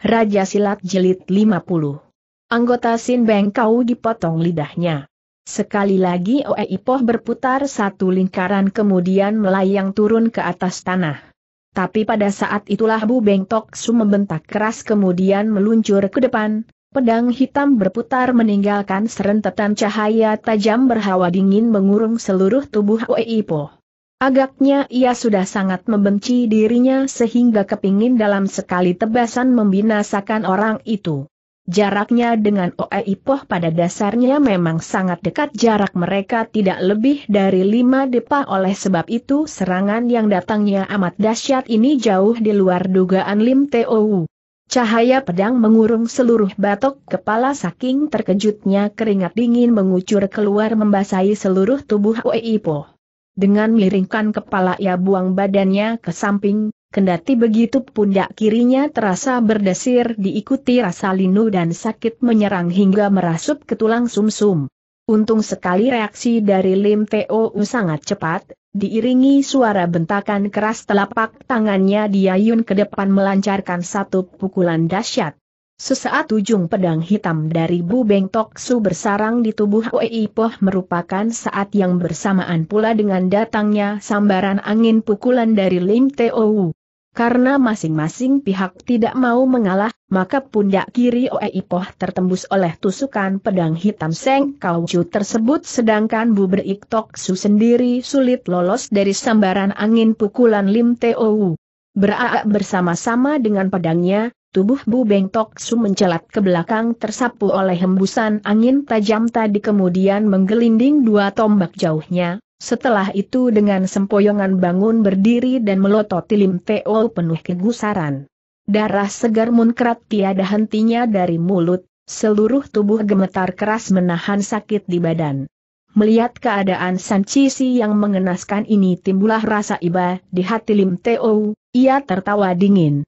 Raja Silat Jelit 50. Anggota Sin Beng Kau dipotong lidahnya. Sekali lagi Oe Ipoh berputar satu lingkaran kemudian melayang turun ke atas tanah. Tapi pada saat itulah Bu Beng Tok Su membentak keras kemudian meluncur ke depan, pedang hitam berputar meninggalkan serentetan cahaya tajam berhawa dingin mengurung seluruh tubuh Oe Ipoh. Agaknya ia sudah sangat membenci dirinya sehingga kepingin dalam sekali tebasan membinasakan orang itu. Jaraknya dengan Oei Ipoh pada dasarnya memang sangat dekat jarak mereka tidak lebih dari lima depa oleh sebab itu serangan yang datangnya amat dahsyat ini jauh di luar dugaan Lim Teo. Cahaya pedang mengurung seluruh batok kepala saking terkejutnya keringat dingin mengucur keluar membasahi seluruh tubuh Oei Ipoh dengan miringkan kepala ia buang badannya ke samping, kendati begitu pundak kirinya terasa berdesir diikuti rasa linu dan sakit menyerang hingga merasuk ke tulang sumsum. -sum. Untung sekali reaksi dari Lim Teo sangat cepat, diiringi suara bentakan keras telapak tangannya diayun ke depan melancarkan satu pukulan dahsyat. Sesaat ujung pedang hitam dari Bu Beng Tok Su bersarang di tubuh Wei Poh merupakan saat yang bersamaan pula dengan datangnya sambaran angin pukulan dari Lim Teo karena masing-masing pihak tidak mau mengalah, maka pundak kiri Oe Ipoh tertembus oleh tusukan pedang hitam Seng Kauju tersebut sedangkan Bu Berik Tok Su sendiri sulit lolos dari sambaran angin pukulan Lim Teo. Beraak bersama-sama dengan pedangnya, Tubuh Bu Beng Tok Su mencelat ke belakang tersapu oleh hembusan angin tajam tadi kemudian menggelinding dua tombak jauhnya, setelah itu dengan sempoyongan bangun berdiri dan melototi Lim Teo penuh kegusaran. Darah segar munkrat tiada hentinya dari mulut, seluruh tubuh gemetar keras menahan sakit di badan. Melihat keadaan san cici yang mengenaskan ini timbulah rasa iba di hati Lim Teo, ia tertawa dingin.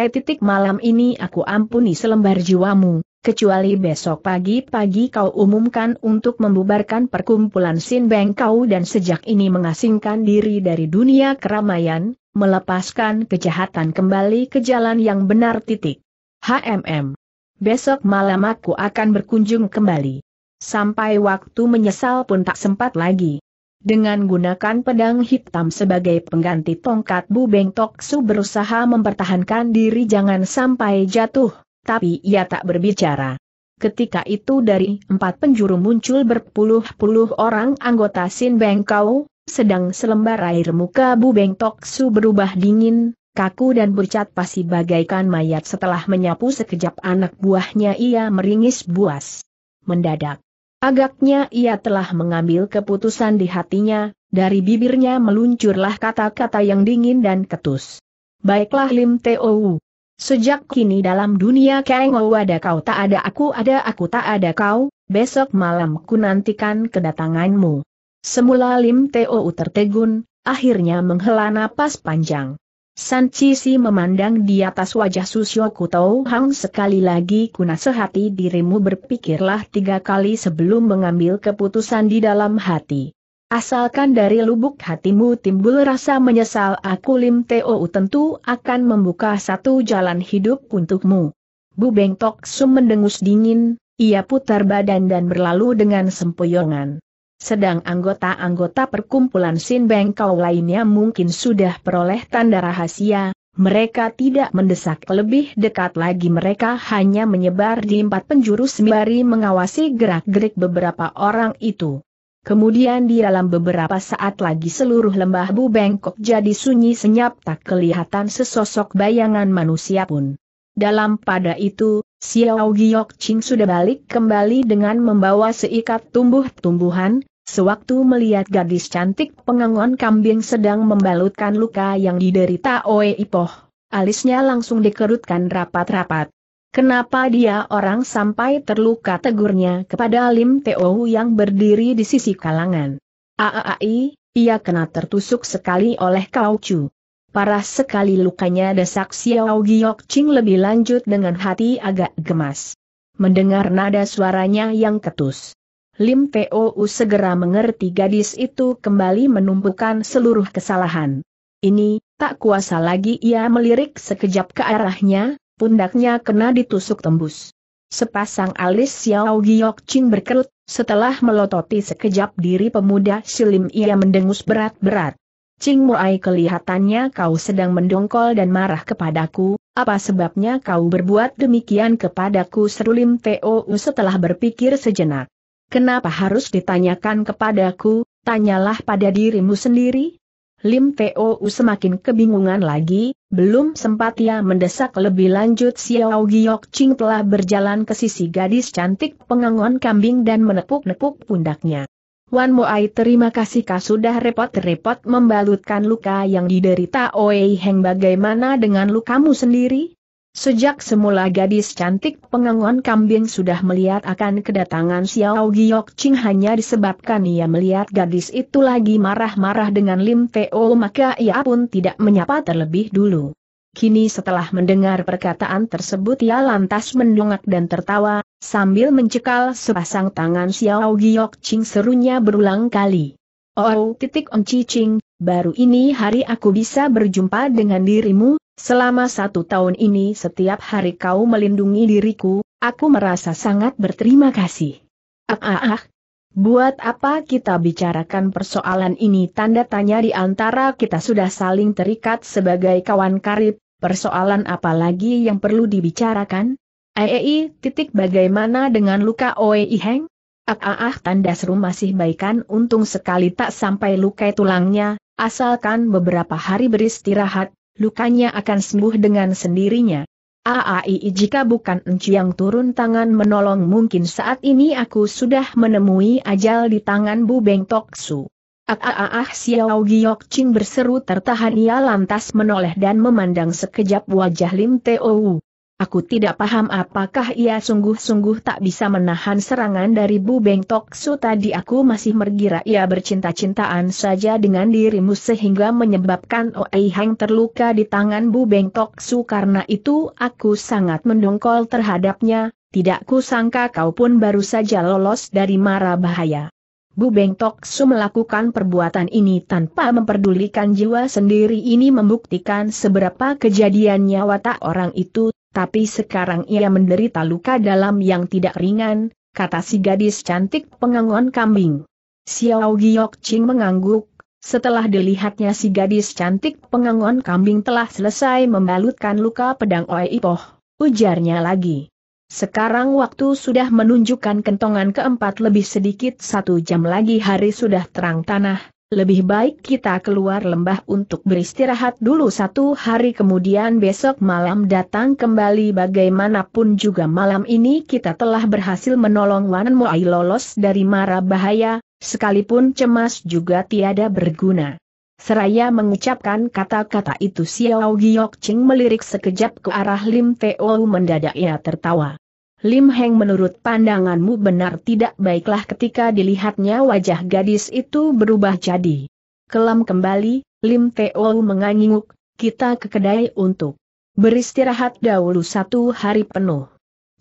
E titik malam ini aku ampuni selembar jiwamu, kecuali besok pagi-pagi kau umumkan untuk membubarkan perkumpulan Sin kau dan sejak ini mengasingkan diri dari dunia keramaian, melepaskan kejahatan kembali ke jalan yang benar titik. HMM. Besok malam aku akan berkunjung kembali. Sampai waktu menyesal pun tak sempat lagi. Dengan gunakan pedang hitam sebagai pengganti tongkat Bu Beng Tok Su berusaha mempertahankan diri jangan sampai jatuh, tapi ia tak berbicara. Ketika itu dari empat penjuru muncul berpuluh-puluh orang anggota Sin Beng Kau. sedang selembar air muka Bu Beng Tok Su berubah dingin, kaku dan bercat pasi bagaikan mayat setelah menyapu sekejap anak buahnya ia meringis buas. Mendadak, Agaknya ia telah mengambil keputusan di hatinya, dari bibirnya meluncurlah kata-kata yang dingin dan ketus. Baiklah Lim Teo. Sejak kini dalam dunia Kang ada kau tak ada aku ada aku tak ada kau, besok malam ku nantikan kedatanganmu. Semula Lim Teo tertegun, akhirnya menghela napas panjang. San Cisi memandang di atas wajah Susyo Kutou Hang sekali lagi kuna sehati dirimu berpikirlah tiga kali sebelum mengambil keputusan di dalam hati. Asalkan dari lubuk hatimu timbul rasa menyesal aku Lim Teo oh tentu akan membuka satu jalan hidup untukmu. Bu Beng Tok Sum mendengus dingin, ia putar badan dan berlalu dengan sempoyongan. Sedang anggota-anggota perkumpulan Sin Bengkau lainnya mungkin sudah peroleh tanda rahasia, mereka tidak mendesak lebih dekat lagi mereka hanya menyebar di empat penjuru sembari mengawasi gerak-gerik beberapa orang itu. Kemudian di dalam beberapa saat lagi seluruh lembah Bu Bengkok jadi sunyi senyap tak kelihatan sesosok bayangan manusia pun. Dalam pada itu, Xiao Giok Ching sudah balik kembali dengan membawa seikat tumbuh-tumbuhan, Sewaktu melihat gadis cantik pengangon kambing sedang membalutkan luka yang diderita Oe Ipoh, alisnya langsung dikerutkan rapat-rapat. Kenapa dia orang sampai terluka tegurnya kepada Lim Teo yang berdiri di sisi kalangan. Aai, ia kena tertusuk sekali oleh Kau Chu. Parah sekali lukanya desak Xiao Giok Ching lebih lanjut dengan hati agak gemas. Mendengar nada suaranya yang ketus. Lim U segera mengerti gadis itu kembali menumpukan seluruh kesalahan. Ini, tak kuasa lagi ia melirik sekejap ke arahnya, pundaknya kena ditusuk tembus. Sepasang alis Xiao Giok Ching berkerut, setelah melototi sekejap diri pemuda silim ia mendengus berat-berat. Ching Muai kelihatannya kau sedang mendongkol dan marah kepadaku, apa sebabnya kau berbuat demikian kepadaku seru Lim U setelah berpikir sejenak. Kenapa harus ditanyakan kepadaku, tanyalah pada dirimu sendiri? Lim Tou semakin kebingungan lagi, belum sempat ia mendesak lebih lanjut Xiao Giok Ching telah berjalan ke sisi gadis cantik pengangon kambing dan menepuk-nepuk pundaknya. Wan Moai terima kasih kah sudah repot-repot membalutkan luka yang diderita Oei Heng bagaimana dengan lukamu sendiri? Sejak semula gadis cantik pengangon kambing sudah melihat akan kedatangan Xiao Giok Ching hanya disebabkan ia melihat gadis itu lagi marah-marah dengan Lim Teo maka ia pun tidak menyapa terlebih dulu. Kini setelah mendengar perkataan tersebut ia lantas mendongak dan tertawa, sambil mencekal sepasang tangan Xiao Giok Ching serunya berulang kali. Oh, titik Om Ching, baru ini hari aku bisa berjumpa dengan dirimu, Selama satu tahun ini setiap hari kau melindungi diriku, aku merasa sangat berterima kasih. Ah ah ah. Buat apa kita bicarakan persoalan ini tanda tanya di antara kita sudah saling terikat sebagai kawan karib, persoalan apa lagi yang perlu dibicarakan? Ei, titik bagaimana dengan luka Oe Iheng? Ah ah ah tanda seru masih baikan untung sekali tak sampai luka tulangnya, asalkan beberapa hari beristirahat, lukanya akan sembuh dengan sendirinya. Aai jika bukan Enci yang turun tangan menolong mungkin saat ini aku sudah menemui ajal di tangan Bu Beng Tok Su. Aaah Xiao Giok Ching berseru tertahan ia lantas menoleh dan memandang sekejap wajah Lim Teo Aku tidak paham apakah ia sungguh-sungguh tak bisa menahan serangan dari Bu Beng Tok Su tadi aku masih mergira ia bercinta-cintaan saja dengan dirimu sehingga menyebabkan Oei Hang terluka di tangan Bu Beng Tok Su karena itu aku sangat mendongkol terhadapnya, tidak kusangka kau pun baru saja lolos dari mara bahaya. Bu Beng Tok Su melakukan perbuatan ini tanpa memperdulikan jiwa sendiri ini membuktikan seberapa kejadiannya nyawa orang itu tapi sekarang ia menderita luka dalam yang tidak ringan, kata si gadis cantik pengangon kambing. Xiao Giok Ching mengangguk, setelah dilihatnya si gadis cantik pengangon kambing telah selesai membalutkan luka pedang Ipoh, ujarnya lagi. Sekarang waktu sudah menunjukkan kentongan keempat lebih sedikit satu jam lagi hari sudah terang tanah, lebih baik kita keluar lembah untuk beristirahat dulu satu hari kemudian besok malam datang kembali bagaimanapun juga malam ini kita telah berhasil menolong Wan Muai lolos dari mara bahaya, sekalipun cemas juga tiada berguna. Seraya mengucapkan kata-kata itu Xiao Giok Ching melirik sekejap ke arah Lim Teo mendadak ia tertawa. Lim Heng menurut pandanganmu benar tidak baiklah ketika dilihatnya wajah gadis itu berubah jadi. Kelam kembali, Lim Teo menganyinguk, kita ke kedai untuk beristirahat dahulu satu hari penuh.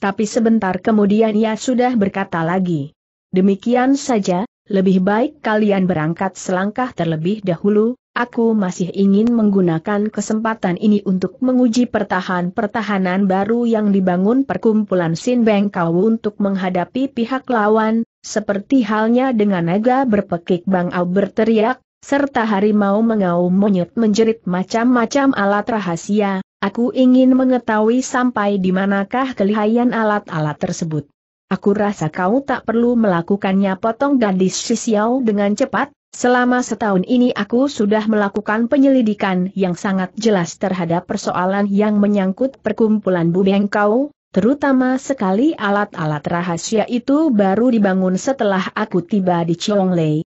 Tapi sebentar kemudian ia sudah berkata lagi. Demikian saja, lebih baik kalian berangkat selangkah terlebih dahulu, aku masih ingin menggunakan kesempatan ini untuk menguji pertahan-pertahanan baru yang dibangun perkumpulan Sin Beng Kau untuk menghadapi pihak lawan, seperti halnya dengan naga berpekik Bang Au berteriak, serta harimau mengaum monyet menjerit macam-macam alat rahasia, aku ingin mengetahui sampai di manakah kelihayan alat-alat tersebut. Aku rasa kau tak perlu melakukannya potong gadis Sisiau dengan cepat, Selama setahun ini aku sudah melakukan penyelidikan yang sangat jelas terhadap persoalan yang menyangkut perkumpulan yang Kau, terutama sekali alat-alat rahasia itu baru dibangun setelah aku tiba di Chonglei.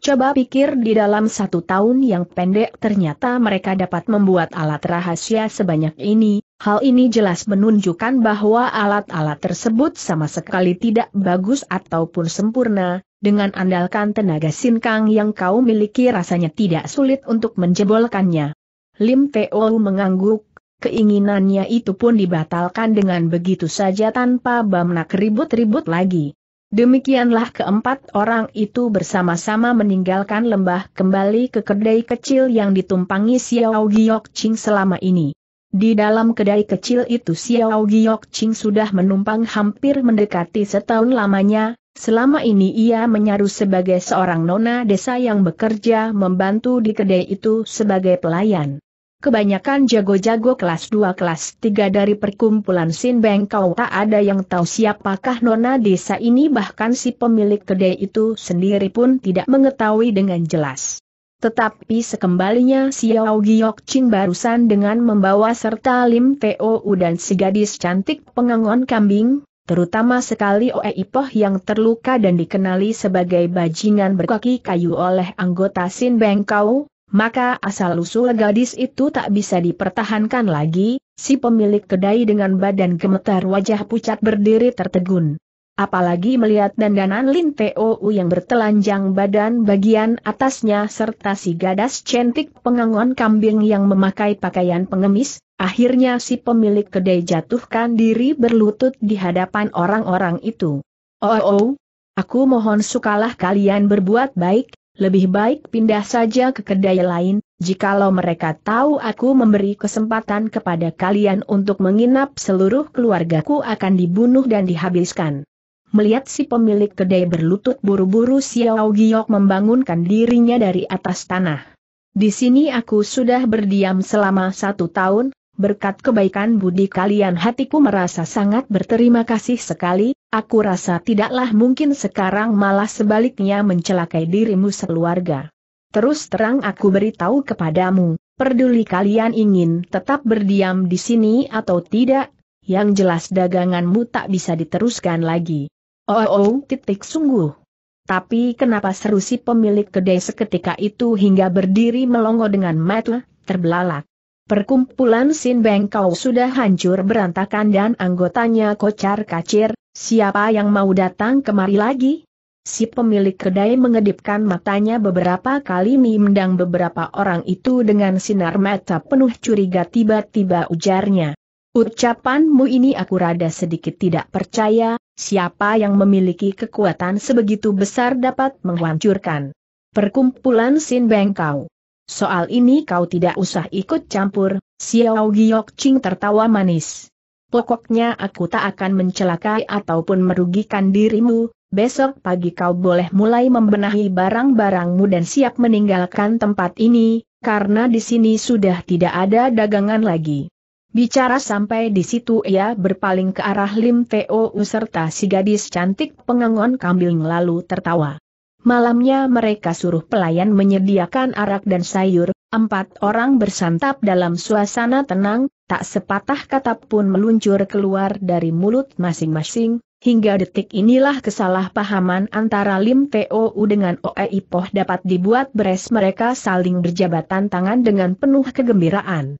Coba pikir di dalam satu tahun yang pendek ternyata mereka dapat membuat alat rahasia sebanyak ini, hal ini jelas menunjukkan bahwa alat-alat tersebut sama sekali tidak bagus ataupun sempurna, dengan andalkan tenaga sinkang yang kau miliki rasanya tidak sulit untuk menjebolkannya. Lim Teo mengangguk, keinginannya itu pun dibatalkan dengan begitu saja tanpa bamnak ribut-ribut lagi. Demikianlah keempat orang itu bersama-sama meninggalkan lembah kembali ke kedai kecil yang ditumpangi Xiao Giok Ching selama ini. Di dalam kedai kecil itu Xiao Giok Ching sudah menumpang hampir mendekati setahun lamanya, Selama ini ia menyaru sebagai seorang nona desa yang bekerja membantu di kedai itu sebagai pelayan. Kebanyakan jago-jago kelas 2 kelas 3 dari perkumpulan Sin Bengkau tak ada yang tahu siapakah nona desa ini bahkan si pemilik kedai itu sendiri pun tidak mengetahui dengan jelas. Tetapi sekembalinya Xiao Giok Ching barusan dengan membawa serta Lim Teo dan si gadis cantik pengangon kambing, terutama sekali Oe Ipoh yang terluka dan dikenali sebagai bajingan berkaki kayu oleh anggota Sin Bengkau, maka asal-usul gadis itu tak bisa dipertahankan lagi, si pemilik kedai dengan badan gemetar wajah pucat berdiri tertegun. Apalagi melihat dandanan Lin Tou yang bertelanjang badan bagian atasnya serta si gadas cantik pengangon kambing yang memakai pakaian pengemis, akhirnya si pemilik kedai jatuhkan diri berlutut di hadapan orang-orang itu. Oh, oh, oh, aku mohon sukalah kalian berbuat baik, lebih baik pindah saja ke kedai lain, jikalau mereka tahu aku memberi kesempatan kepada kalian untuk menginap seluruh keluargaku akan dibunuh dan dihabiskan. Melihat si pemilik kedai berlutut buru-buru Xiao Giok membangunkan dirinya dari atas tanah. Di sini aku sudah berdiam selama satu tahun, berkat kebaikan budi kalian hatiku merasa sangat berterima kasih sekali, aku rasa tidaklah mungkin sekarang malah sebaliknya mencelakai dirimu sekeluarga. Terus terang aku beritahu kepadamu, Peduli kalian ingin tetap berdiam di sini atau tidak, yang jelas daganganmu tak bisa diteruskan lagi. Oh, oh, titik sungguh. Tapi kenapa seru si pemilik kedai seketika itu hingga berdiri melongo dengan mata terbelalak. Perkumpulan Sin Bengkau sudah hancur berantakan dan anggotanya kocar kacir, siapa yang mau datang kemari lagi? Si pemilik kedai mengedipkan matanya beberapa kali memandang beberapa orang itu dengan sinar mata penuh curiga tiba-tiba ujarnya. Ucapanmu ini aku rada sedikit tidak percaya, siapa yang memiliki kekuatan sebegitu besar dapat menghancurkan perkumpulan Sin Beng kau. Soal ini kau tidak usah ikut campur, Xiao Giok Ching tertawa manis. Pokoknya aku tak akan mencelakai ataupun merugikan dirimu, besok pagi kau boleh mulai membenahi barang-barangmu dan siap meninggalkan tempat ini, karena di sini sudah tidak ada dagangan lagi. Bicara sampai di situ ia berpaling ke arah Lim Teo serta si gadis cantik pengangon kambing lalu tertawa. Malamnya mereka suruh pelayan menyediakan arak dan sayur, empat orang bersantap dalam suasana tenang, tak sepatah kata pun meluncur keluar dari mulut masing-masing, hingga detik inilah kesalahpahaman antara Lim Teo dengan Oe Ipoh dapat dibuat beres mereka saling berjabatan tangan dengan penuh kegembiraan.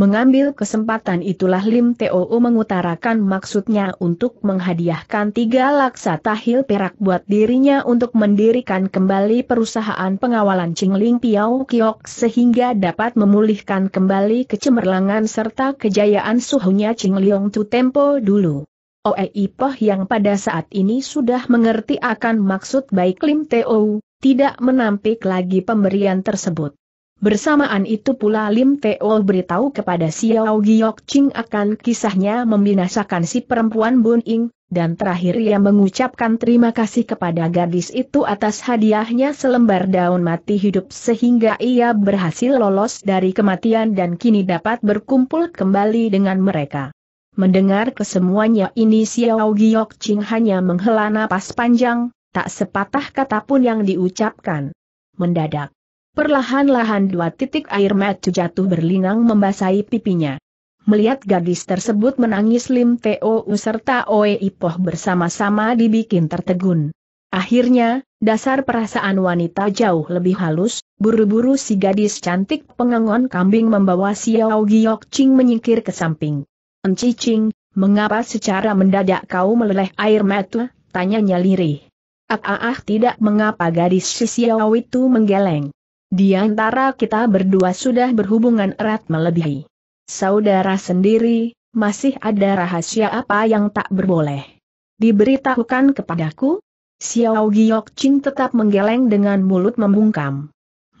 Mengambil kesempatan itulah Lim Teo mengutarakan maksudnya untuk menghadiahkan tiga laksa tahil perak buat dirinya untuk mendirikan kembali perusahaan pengawalan Chingling Piao Kiok sehingga dapat memulihkan kembali kecemerlangan serta kejayaan suhunya Chingliong Tu Tempo dulu. Oei Poh yang pada saat ini sudah mengerti akan maksud baik Lim Teo, tidak menampik lagi pemberian tersebut. Bersamaan itu pula Lim Teo beritahu kepada Xiao Giok Ching akan kisahnya membinasakan si perempuan Bun Ing, dan terakhir ia mengucapkan terima kasih kepada gadis itu atas hadiahnya selembar daun mati hidup sehingga ia berhasil lolos dari kematian dan kini dapat berkumpul kembali dengan mereka. Mendengar kesemuanya ini Xiao Giok Ching hanya menghela napas panjang, tak sepatah kata pun yang diucapkan. Mendadak. Perlahan-lahan dua titik air mata jatuh berlinang membasahi pipinya. Melihat gadis tersebut menangis Lim Teo serta Oe Ipoh bersama-sama dibikin tertegun. Akhirnya, dasar perasaan wanita jauh lebih halus, buru-buru si gadis cantik pengangon kambing membawa Xiao Giok Ching menyingkir ke samping. Enci Ching, mengapa secara mendadak kau meleleh air mata? Tanyanya lirih. Ah, ah, ah tidak mengapa gadis si Xiao itu menggeleng. Di antara kita berdua sudah berhubungan erat melebihi saudara sendiri, masih ada rahasia apa yang tak berboleh diberitahukan kepadaku? Xiao Giok Ching tetap menggeleng dengan mulut membungkam.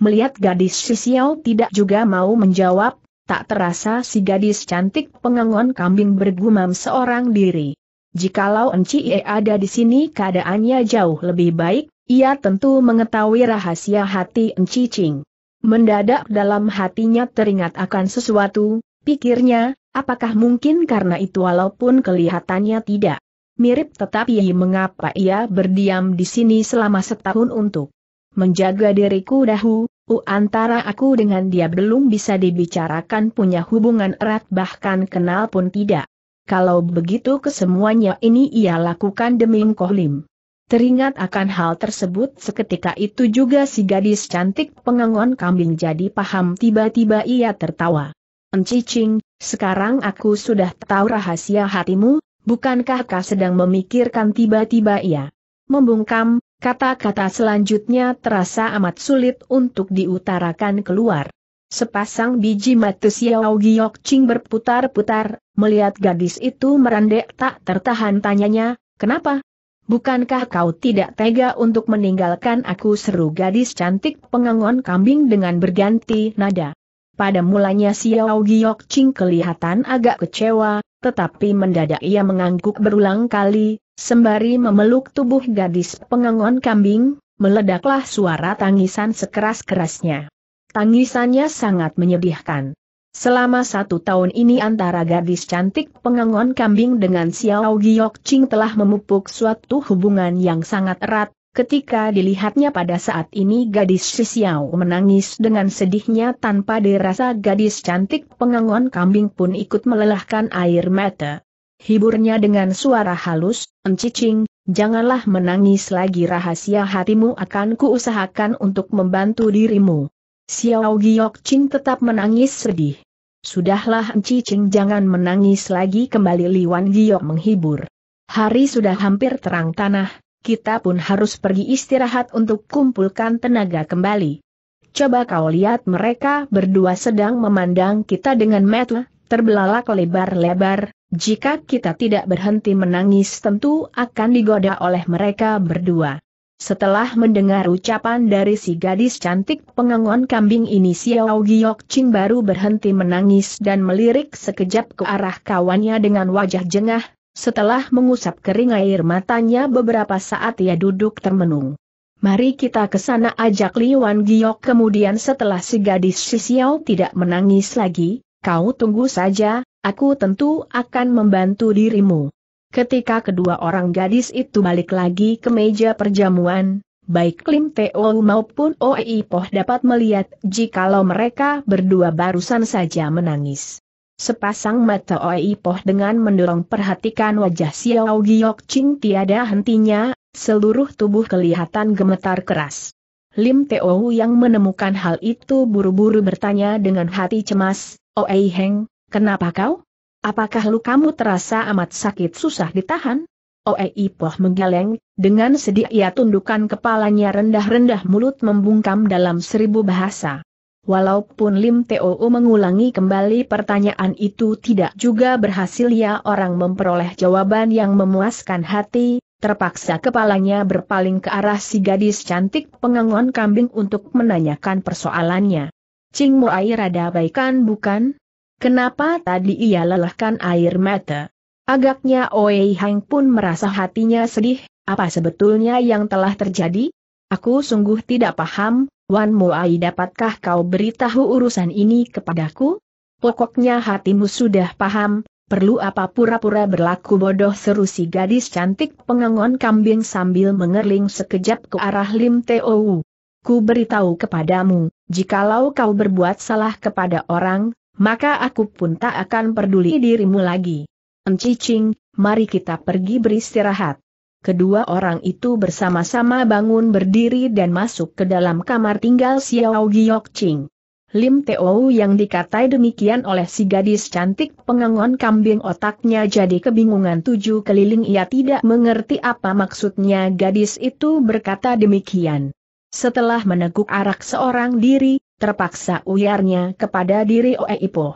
Melihat gadis si Xiao tidak juga mau menjawab, tak terasa si gadis cantik pengangon kambing bergumam seorang diri. Jikalau Enci E ada di sini keadaannya jauh lebih baik, ia tentu mengetahui rahasia hati Encicing. Mendadak dalam hatinya teringat akan sesuatu, pikirnya, apakah mungkin karena itu walaupun kelihatannya tidak mirip tetapi mengapa ia berdiam di sini selama setahun untuk menjaga diriku dahulu? u antara aku dengan dia belum bisa dibicarakan punya hubungan erat bahkan kenal pun tidak. Kalau begitu kesemuanya ini ia lakukan demi Ngkohlim. Teringat akan hal tersebut seketika itu juga si gadis cantik pengangon kambing jadi paham tiba-tiba ia tertawa. Encicing, sekarang aku sudah tahu rahasia hatimu, bukankah kau sedang memikirkan tiba-tiba ia. Membungkam, kata-kata selanjutnya terasa amat sulit untuk diutarakan keluar. Sepasang biji mata Xiao Giok Ching berputar-putar, melihat gadis itu merendek tak tertahan tanyanya, kenapa? Bukankah kau tidak tega untuk meninggalkan aku seru gadis cantik pengangon kambing dengan berganti nada? Pada mulanya Xiao Giok Ching kelihatan agak kecewa, tetapi mendadak ia mengangguk berulang kali, sembari memeluk tubuh gadis pengangon kambing, meledaklah suara tangisan sekeras-kerasnya. Tangisannya sangat menyedihkan. Selama satu tahun ini antara gadis cantik pengangon kambing dengan Xiao Giok Ching telah memupuk suatu hubungan yang sangat erat, ketika dilihatnya pada saat ini gadis si Xiao menangis dengan sedihnya tanpa dirasa gadis cantik pengangon kambing pun ikut melelahkan air mata. Hiburnya dengan suara halus, encicing, janganlah menangis lagi rahasia hatimu akan kuusahakan untuk membantu dirimu. Xiao Giok Ching tetap menangis sedih. Sudahlah Enci Ching jangan menangis lagi kembali Liwan Giok menghibur. Hari sudah hampir terang tanah, kita pun harus pergi istirahat untuk kumpulkan tenaga kembali. Coba kau lihat mereka berdua sedang memandang kita dengan mata terbelalak lebar-lebar, jika kita tidak berhenti menangis tentu akan digoda oleh mereka berdua. Setelah mendengar ucapan dari si gadis cantik pengangon kambing ini Xiao Giok Ching baru berhenti menangis dan melirik sekejap ke arah kawannya dengan wajah jengah, setelah mengusap kering air matanya beberapa saat ia duduk termenung. Mari kita ke sana ajak Li Wan Giok kemudian setelah si gadis si Xiao tidak menangis lagi, kau tunggu saja, aku tentu akan membantu dirimu. Ketika kedua orang gadis itu balik lagi ke meja perjamuan, baik Lim Teo maupun Oei Poh dapat melihat jikalau mereka berdua barusan saja menangis. Sepasang mata Oei Poh dengan mendorong perhatikan wajah Xiao Giok Ching tiada hentinya, seluruh tubuh kelihatan gemetar keras. Lim Teo yang menemukan hal itu buru-buru bertanya dengan hati cemas, Oei Heng, kenapa kau? Apakah kamu terasa amat sakit susah ditahan? Oei Ipoh menggeleng, dengan sedih ia tundukkan kepalanya rendah-rendah mulut membungkam dalam seribu bahasa. Walaupun Lim Teo mengulangi kembali pertanyaan itu tidak juga berhasil ya orang memperoleh jawaban yang memuaskan hati, terpaksa kepalanya berpaling ke arah si gadis cantik pengangon kambing untuk menanyakan persoalannya. Cing Muai rada baikan bukan? Kenapa tadi ia lelahkan air mata? Agaknya Oei Hang pun merasa hatinya sedih, apa sebetulnya yang telah terjadi? Aku sungguh tidak paham, Wan Moai dapatkah kau beritahu urusan ini kepadaku? Pokoknya hatimu sudah paham, perlu apa pura-pura berlaku bodoh seru si gadis cantik pengangon kambing sambil mengerling sekejap ke arah Lim Teowu. Ku beritahu kepadamu, jikalau kau berbuat salah kepada orang, maka aku pun tak akan peduli dirimu lagi. Encicing, mari kita pergi beristirahat. Kedua orang itu bersama-sama bangun berdiri dan masuk ke dalam kamar tinggal Xiao Giok Ching. Lim Teo yang dikatai demikian oleh si gadis cantik pengangon kambing otaknya jadi kebingungan tujuh keliling ia tidak mengerti apa maksudnya gadis itu berkata demikian. Setelah meneguk arak seorang diri, terpaksa uyarnya kepada diri Oe Ipo.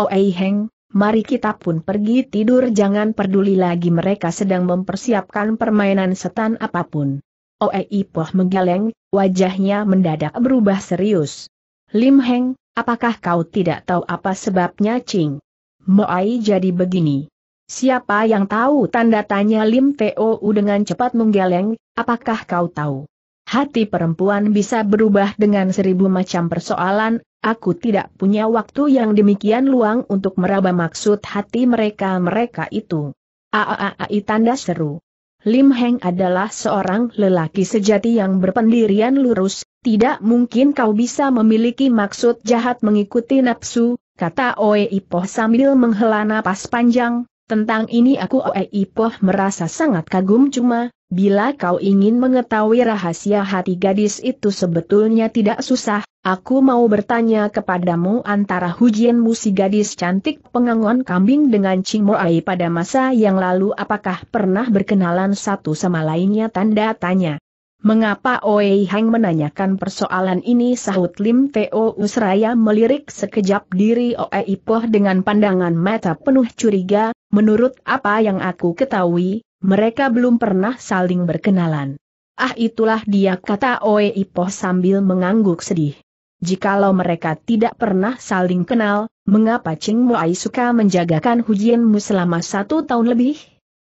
Oe Heng, mari kita pun pergi tidur jangan peduli lagi mereka sedang mempersiapkan permainan setan apapun. Oe menggeleng, wajahnya mendadak berubah serius. Lim Heng, apakah kau tidak tahu apa sebabnya Ching? Moai jadi begini. Siapa yang tahu tanda tanya Lim Tou dengan cepat menggeleng, apakah kau tahu? hati perempuan bisa berubah dengan seribu macam persoalan, aku tidak punya waktu yang demikian luang untuk meraba maksud hati mereka-mereka itu. Aaai tanda seru. Lim Heng adalah seorang lelaki sejati yang berpendirian lurus, tidak mungkin kau bisa memiliki maksud jahat mengikuti nafsu, kata Oe Ipoh sambil menghela napas panjang, tentang ini aku Oe Ipoh merasa sangat kagum cuma, Bila kau ingin mengetahui rahasia hati gadis itu sebetulnya tidak susah, aku mau bertanya kepadamu antara hujianmu si gadis cantik pengangon kambing dengan Ching Moai pada masa yang lalu apakah pernah berkenalan satu sama lainnya tanda tanya. Mengapa Oei Hang menanyakan persoalan ini sahut Lim Teo Usraya melirik sekejap diri Oei Poh dengan pandangan mata penuh curiga, menurut apa yang aku ketahui, mereka belum pernah saling berkenalan. Ah itulah dia kata Oe Ipoh sambil mengangguk sedih. Jikalau mereka tidak pernah saling kenal, mengapa Ching Muai suka menjagakan Hujianmu selama satu tahun lebih?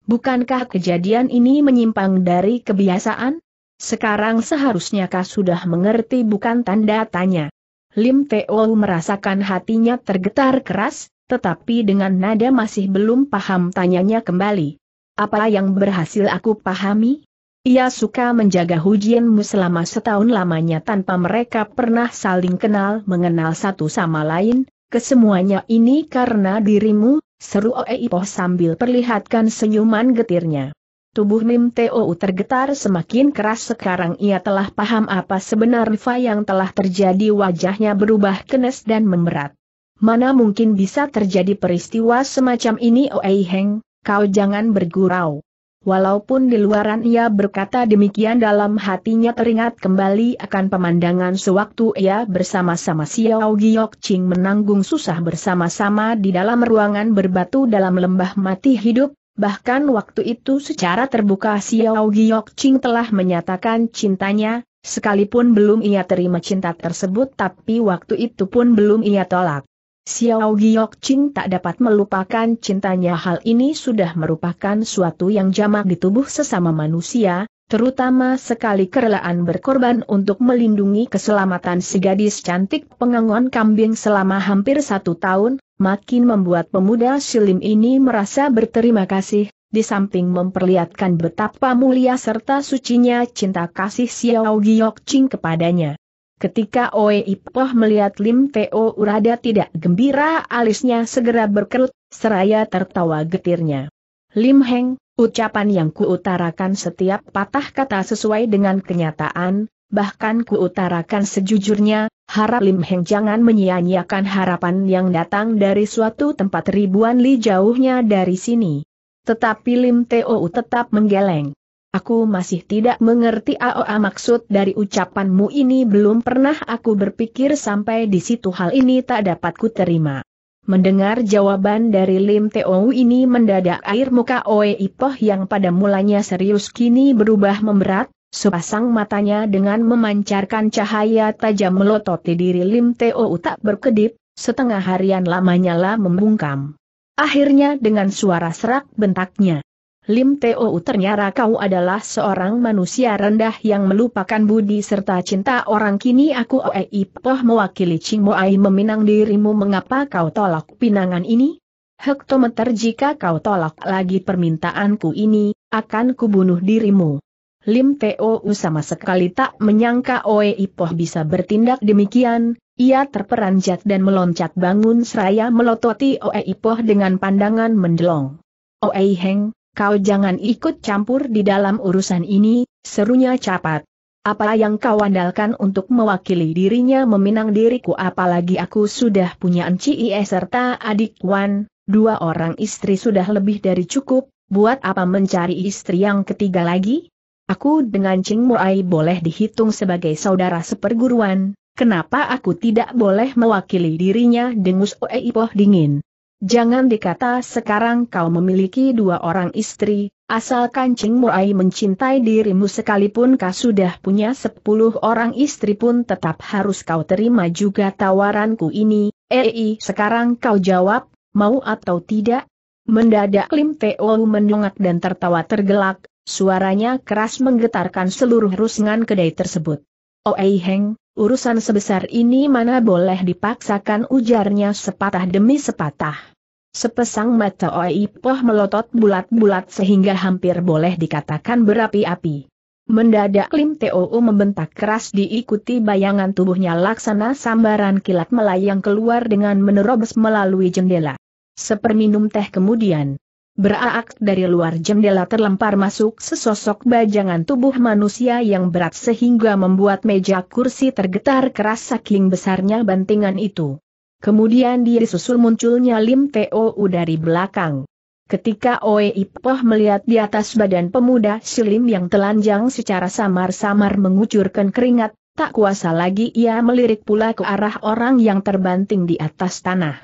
Bukankah kejadian ini menyimpang dari kebiasaan? Sekarang seharusnya kah sudah mengerti bukan tanda tanya. Lim Teo merasakan hatinya tergetar keras, tetapi dengan nada masih belum paham tanyanya kembali. Apa yang berhasil aku pahami? Ia suka menjaga hujianmu selama setahun lamanya tanpa mereka pernah saling kenal mengenal satu sama lain, kesemuanya ini karena dirimu, seru Oeipo sambil perlihatkan senyuman getirnya. Tubuh Mim Teo tergetar semakin keras sekarang ia telah paham apa sebenarnya yang telah terjadi wajahnya berubah kenes dan memerat. Mana mungkin bisa terjadi peristiwa semacam ini Oei Heng, kau jangan bergurau. Walaupun di luaran ia berkata demikian dalam hatinya teringat kembali akan pemandangan sewaktu ia bersama-sama Xiao Giok Ching menanggung susah bersama-sama di dalam ruangan berbatu dalam lembah mati hidup, bahkan waktu itu secara terbuka Xiao Giok Ching telah menyatakan cintanya, sekalipun belum ia terima cinta tersebut tapi waktu itu pun belum ia tolak. Xiao Giok Ching tak dapat melupakan cintanya hal ini sudah merupakan suatu yang jamak di tubuh sesama manusia, terutama sekali kerelaan berkorban untuk melindungi keselamatan si gadis cantik pengangon kambing selama hampir satu tahun, makin membuat pemuda silim ini merasa berterima kasih, di samping memperlihatkan betapa mulia serta sucinya cinta kasih Xiao Giok Ching kepadanya. Ketika Oe Ipoh melihat Lim Teo Urada tidak gembira alisnya segera berkerut, seraya tertawa getirnya. Lim Heng, ucapan yang kuutarakan setiap patah kata sesuai dengan kenyataan, bahkan kuutarakan sejujurnya, harap Lim Heng jangan menyia-nyiakan harapan yang datang dari suatu tempat ribuan li jauhnya dari sini. Tetapi Lim Teo tetap menggeleng. Aku masih tidak mengerti AOA maksud dari ucapanmu ini belum pernah aku berpikir sampai di situ hal ini tak dapat ku terima. Mendengar jawaban dari Lim Teo ini mendadak air muka Oe Ipoh yang pada mulanya serius kini berubah memberat, sepasang matanya dengan memancarkan cahaya tajam melototi diri Lim Teo tak berkedip, setengah harian lamanya lah membungkam. Akhirnya dengan suara serak bentaknya. Lim Teo ternyata kau adalah seorang manusia rendah yang melupakan budi serta cinta orang kini aku Oei Poh mewakili Ching Moai meminang dirimu mengapa kau tolak pinangan ini? Hektometer jika kau tolak lagi permintaanku ini, akan kubunuh dirimu. Lim Teo sama sekali tak menyangka Oei Poh bisa bertindak demikian, ia terperanjat dan meloncat bangun seraya melototi Oei Poh dengan pandangan mendelong. Oei Heng, Kau jangan ikut campur di dalam urusan ini, serunya capat. Apa yang kau andalkan untuk mewakili dirinya meminang diriku apalagi aku sudah punya Ie serta adik Wan, dua orang istri sudah lebih dari cukup, buat apa mencari istri yang ketiga lagi? Aku dengan Ching Muai boleh dihitung sebagai saudara seperguruan, kenapa aku tidak boleh mewakili dirinya dengus Oe Ipoh dingin? Jangan dikata sekarang kau memiliki dua orang istri, asalkan kancing murai mencintai dirimu sekalipun kau sudah punya sepuluh orang istri pun tetap harus kau terima juga tawaranku ini, ei eh, eh, sekarang kau jawab, mau atau tidak? Mendadak Lim Teo menyengat dan tertawa tergelak, suaranya keras menggetarkan seluruh rusungan kedai tersebut. Oei oh, eh, Heng, urusan sebesar ini mana boleh dipaksakan ujarnya sepatah demi sepatah. Sepesang mata poh melotot bulat-bulat sehingga hampir boleh dikatakan berapi-api. Mendadak Lim TOU membentak keras diikuti bayangan tubuhnya laksana sambaran kilat melayang keluar dengan menerobos melalui jendela. Seperminum teh kemudian. Beraak dari luar jendela terlempar masuk sesosok bajangan tubuh manusia yang berat sehingga membuat meja kursi tergetar keras saking besarnya bantingan itu. Kemudian disusul munculnya Lim Teo dari belakang. Ketika Oe Ipoh melihat di atas badan pemuda Silim yang telanjang secara samar-samar mengucurkan keringat, tak kuasa lagi ia melirik pula ke arah orang yang terbanting di atas tanah.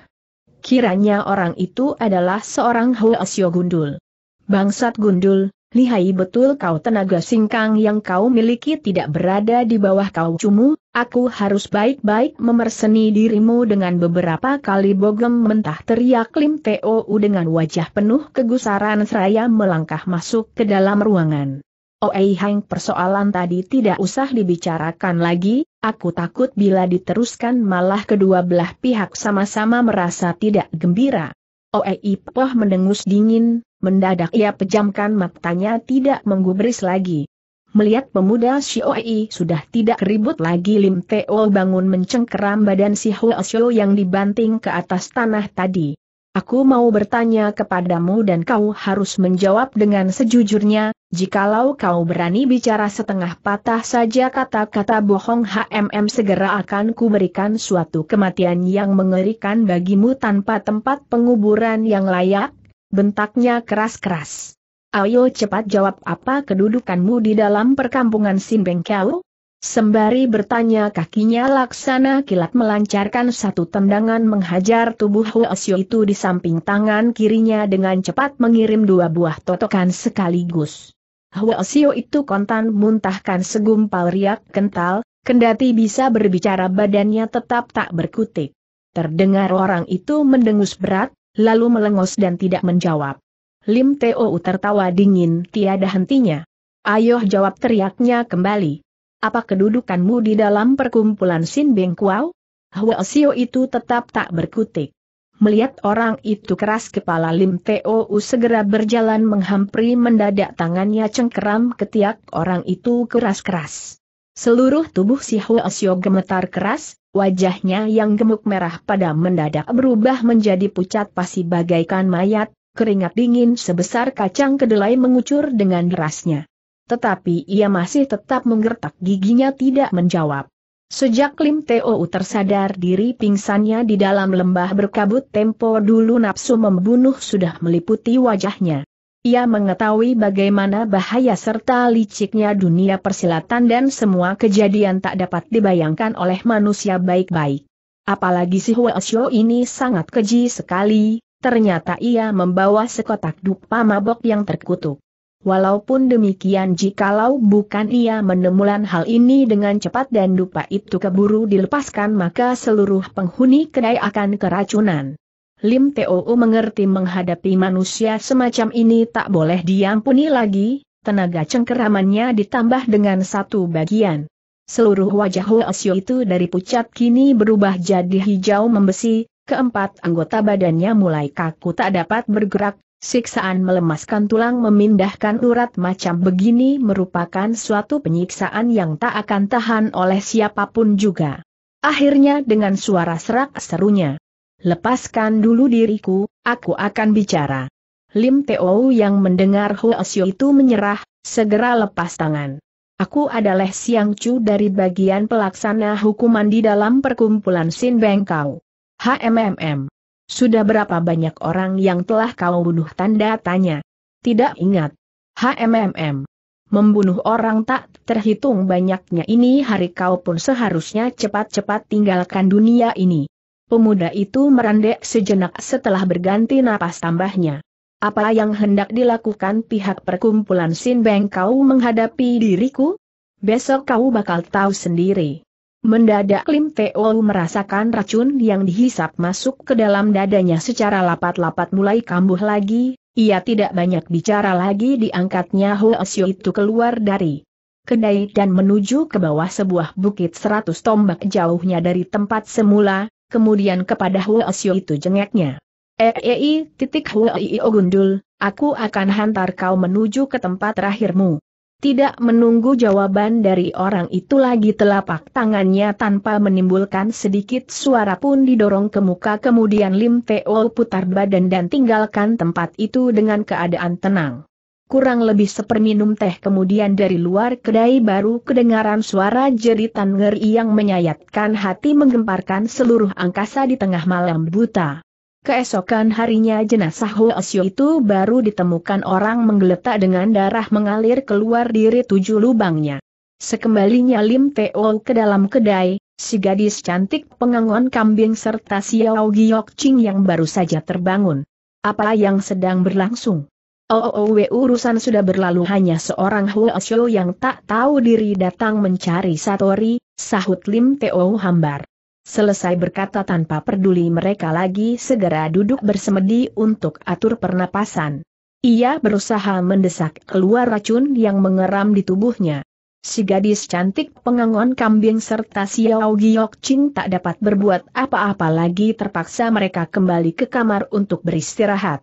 Kiranya orang itu adalah seorang Hoesio Gundul. Bangsat Gundul, lihai betul kau tenaga singkang yang kau miliki tidak berada di bawah kau cumu, Aku harus baik-baik memerseni dirimu dengan beberapa kali bogem mentah teriak Lim Teo dengan wajah penuh kegusaran seraya melangkah masuk ke dalam ruangan. Oei Hang persoalan tadi tidak usah dibicarakan lagi, aku takut bila diteruskan malah kedua belah pihak sama-sama merasa tidak gembira. Oei Poh mendengus dingin, mendadak ia pejamkan matanya tidak menggubris lagi. Melihat pemuda Xioi sudah tidak ribut lagi Lim Teo bangun mencengkeram badan si Huasyo yang dibanting ke atas tanah tadi. Aku mau bertanya kepadamu dan kau harus menjawab dengan sejujurnya, jikalau kau berani bicara setengah patah saja kata-kata bohong HMM segera akan kuberikan suatu kematian yang mengerikan bagimu tanpa tempat penguburan yang layak, bentaknya keras-keras. Ayo cepat jawab apa kedudukanmu di dalam perkampungan Sinbeng Kau? Sembari bertanya kakinya laksana kilat melancarkan satu tendangan menghajar tubuh Huasyo itu di samping tangan kirinya dengan cepat mengirim dua buah totokan sekaligus. Huasyo itu kontan muntahkan segumpal riak kental, kendati bisa berbicara badannya tetap tak berkutik. Terdengar orang itu mendengus berat, lalu melengos dan tidak menjawab. Lim Teo tertawa dingin tiada hentinya. Ayo jawab teriaknya kembali. Apa kedudukanmu di dalam perkumpulan Sin Beng Kuau? Hwa Sio itu tetap tak berkutik. Melihat orang itu keras kepala Lim Teo segera berjalan menghampiri mendadak tangannya cengkeram ketiak orang itu keras-keras. Seluruh tubuh si Xiao gemetar keras, wajahnya yang gemuk merah pada mendadak berubah menjadi pucat pasi bagaikan mayat, keringat dingin sebesar kacang kedelai mengucur dengan derasnya. Tetapi ia masih tetap menggertak giginya tidak menjawab. Sejak Lim Teo tersadar diri pingsannya di dalam lembah berkabut tempo dulu nafsu membunuh sudah meliputi wajahnya. Ia mengetahui bagaimana bahaya serta liciknya dunia persilatan dan semua kejadian tak dapat dibayangkan oleh manusia baik-baik. Apalagi si Huasyo ini sangat keji sekali, Ternyata ia membawa sekotak dupa mabok yang terkutuk. Walaupun demikian jikalau bukan ia menemukan hal ini dengan cepat dan dupa itu keburu dilepaskan maka seluruh penghuni kedai akan keracunan. Lim T.O.U. mengerti menghadapi manusia semacam ini tak boleh diampuni lagi, tenaga cengkeramannya ditambah dengan satu bagian. Seluruh wajah Hoesyo itu dari pucat kini berubah jadi hijau membesi, Keempat anggota badannya mulai kaku tak dapat bergerak, siksaan melemaskan tulang memindahkan urat macam begini merupakan suatu penyiksaan yang tak akan tahan oleh siapapun juga. Akhirnya dengan suara serak serunya. Lepaskan dulu diriku, aku akan bicara. Lim Teo yang mendengar Hoesyo itu menyerah, segera lepas tangan. Aku adalah Siang Chu dari bagian pelaksana hukuman di dalam perkumpulan Sin Bengkau. HMMM. Sudah berapa banyak orang yang telah kau bunuh tanda tanya? Tidak ingat. HMMM. Membunuh orang tak terhitung banyaknya ini hari kau pun seharusnya cepat-cepat tinggalkan dunia ini. Pemuda itu merendek sejenak setelah berganti napas tambahnya. Apa yang hendak dilakukan pihak perkumpulan Sin kau menghadapi diriku? Besok kau bakal tahu sendiri. Mendadak Lim Teo merasakan racun yang dihisap masuk ke dalam dadanya secara lapat-lapat mulai kambuh lagi, ia tidak banyak bicara lagi diangkatnya Asio itu keluar dari kedai dan menuju ke bawah sebuah bukit seratus tombak jauhnya dari tempat semula, kemudian kepada Asio itu jengeknya. Eei, eh, eh, eh, titik Hoei gundul, aku akan hantar kau menuju ke tempat terakhirmu. Tidak menunggu jawaban dari orang itu lagi telapak tangannya tanpa menimbulkan sedikit suara pun didorong ke muka kemudian Lim Teo putar badan dan tinggalkan tempat itu dengan keadaan tenang. Kurang lebih seperminum teh kemudian dari luar kedai baru kedengaran suara jeritan ngeri yang menyayatkan hati menggemparkan seluruh angkasa di tengah malam buta. Keesokan harinya jenazah Hoesyo itu baru ditemukan orang menggeletak dengan darah mengalir keluar diri tujuh lubangnya. Sekembalinya Lim Teo ke dalam kedai, si gadis cantik pengangon kambing serta Xiao Giok Ching yang baru saja terbangun. Apa yang sedang berlangsung? OOW oh, oh, urusan sudah berlalu hanya seorang Huasyo yang tak tahu diri datang mencari Satori, sahut Lim Teo hambar. Selesai berkata tanpa peduli mereka lagi segera duduk bersemedi untuk atur pernapasan. Ia berusaha mendesak keluar racun yang mengeram di tubuhnya. Si gadis cantik pengangon kambing serta Xiao si Giok Ching tak dapat berbuat apa-apa lagi terpaksa mereka kembali ke kamar untuk beristirahat.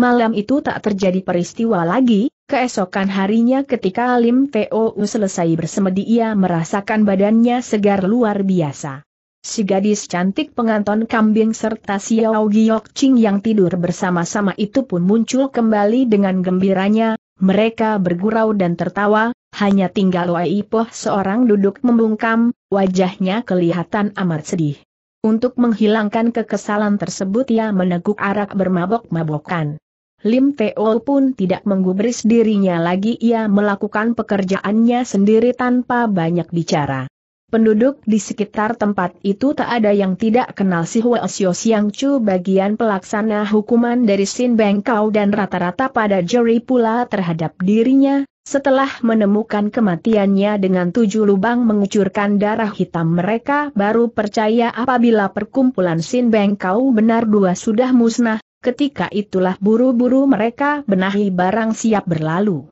Malam itu tak terjadi peristiwa lagi, keesokan harinya ketika Lim Tou selesai bersemedi ia merasakan badannya segar luar biasa si gadis cantik pengantin kambing serta Xiao Giok Ching yang tidur bersama-sama itu pun muncul kembali dengan gembiranya, mereka bergurau dan tertawa, hanya tinggal Wai Poh seorang duduk membungkam, wajahnya kelihatan amat sedih. Untuk menghilangkan kekesalan tersebut ia meneguk arak bermabok-mabokan. Lim Teo pun tidak menggubris dirinya lagi ia melakukan pekerjaannya sendiri tanpa banyak bicara. Penduduk di sekitar tempat itu tak ada yang tidak kenal si Hua Siang Chu bagian pelaksana hukuman dari Sin Bengkau dan rata-rata pada jeri pula terhadap dirinya, setelah menemukan kematiannya dengan tujuh lubang mengucurkan darah hitam mereka baru percaya apabila perkumpulan Sin Bengkau benar dua sudah musnah, ketika itulah buru-buru mereka benahi barang siap berlalu.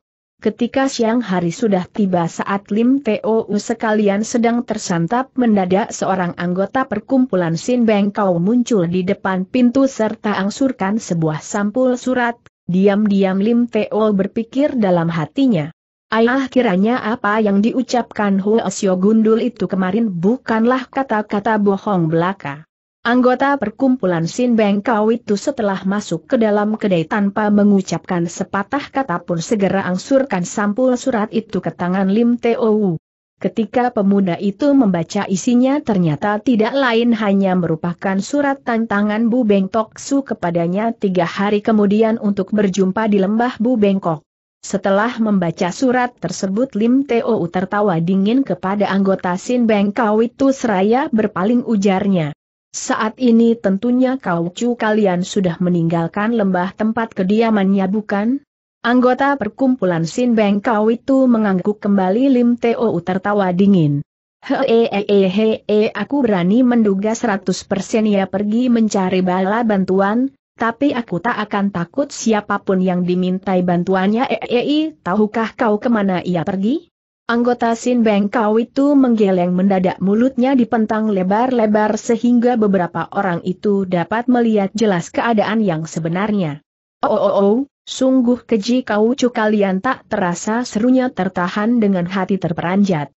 Ketika siang hari sudah tiba saat Lim Teo sekalian sedang tersantap mendadak seorang anggota perkumpulan Sin Beng Kau muncul di depan pintu serta angsurkan sebuah sampul surat, diam-diam Lim Teo berpikir dalam hatinya. Ayah kiranya apa yang diucapkan Hu Sio Gundul itu kemarin bukanlah kata-kata bohong belaka. Anggota perkumpulan Sin Bengkau itu setelah masuk ke dalam kedai tanpa mengucapkan sepatah kata pun segera angsurkan sampul surat itu ke tangan Lim Tou. Ketika pemuda itu membaca isinya ternyata tidak lain hanya merupakan surat tantangan Bu Beng Tok Su kepadanya tiga hari kemudian untuk berjumpa di lembah Bu Bengkok. Setelah membaca surat tersebut Lim Teo tertawa dingin kepada anggota Sin Beng Kau itu seraya berpaling ujarnya. Saat ini tentunya kau cu kalian sudah meninggalkan lembah tempat kediamannya bukan? Anggota perkumpulan Sin Beng Kau itu mengangguk kembali Lim Teo tertawa dingin. Hehehehe, aku berani menduga 100% ia pergi mencari bala bantuan, tapi aku tak akan takut siapapun yang dimintai bantuannya. hehehe tahukah kau kemana ia pergi? Anggota Sin Bengkau itu menggeleng mendadak mulutnya dipentang lebar-lebar sehingga beberapa orang itu dapat melihat jelas keadaan yang sebenarnya. Oh oh oh, sungguh keji kau kalian tak terasa serunya tertahan dengan hati terperanjat.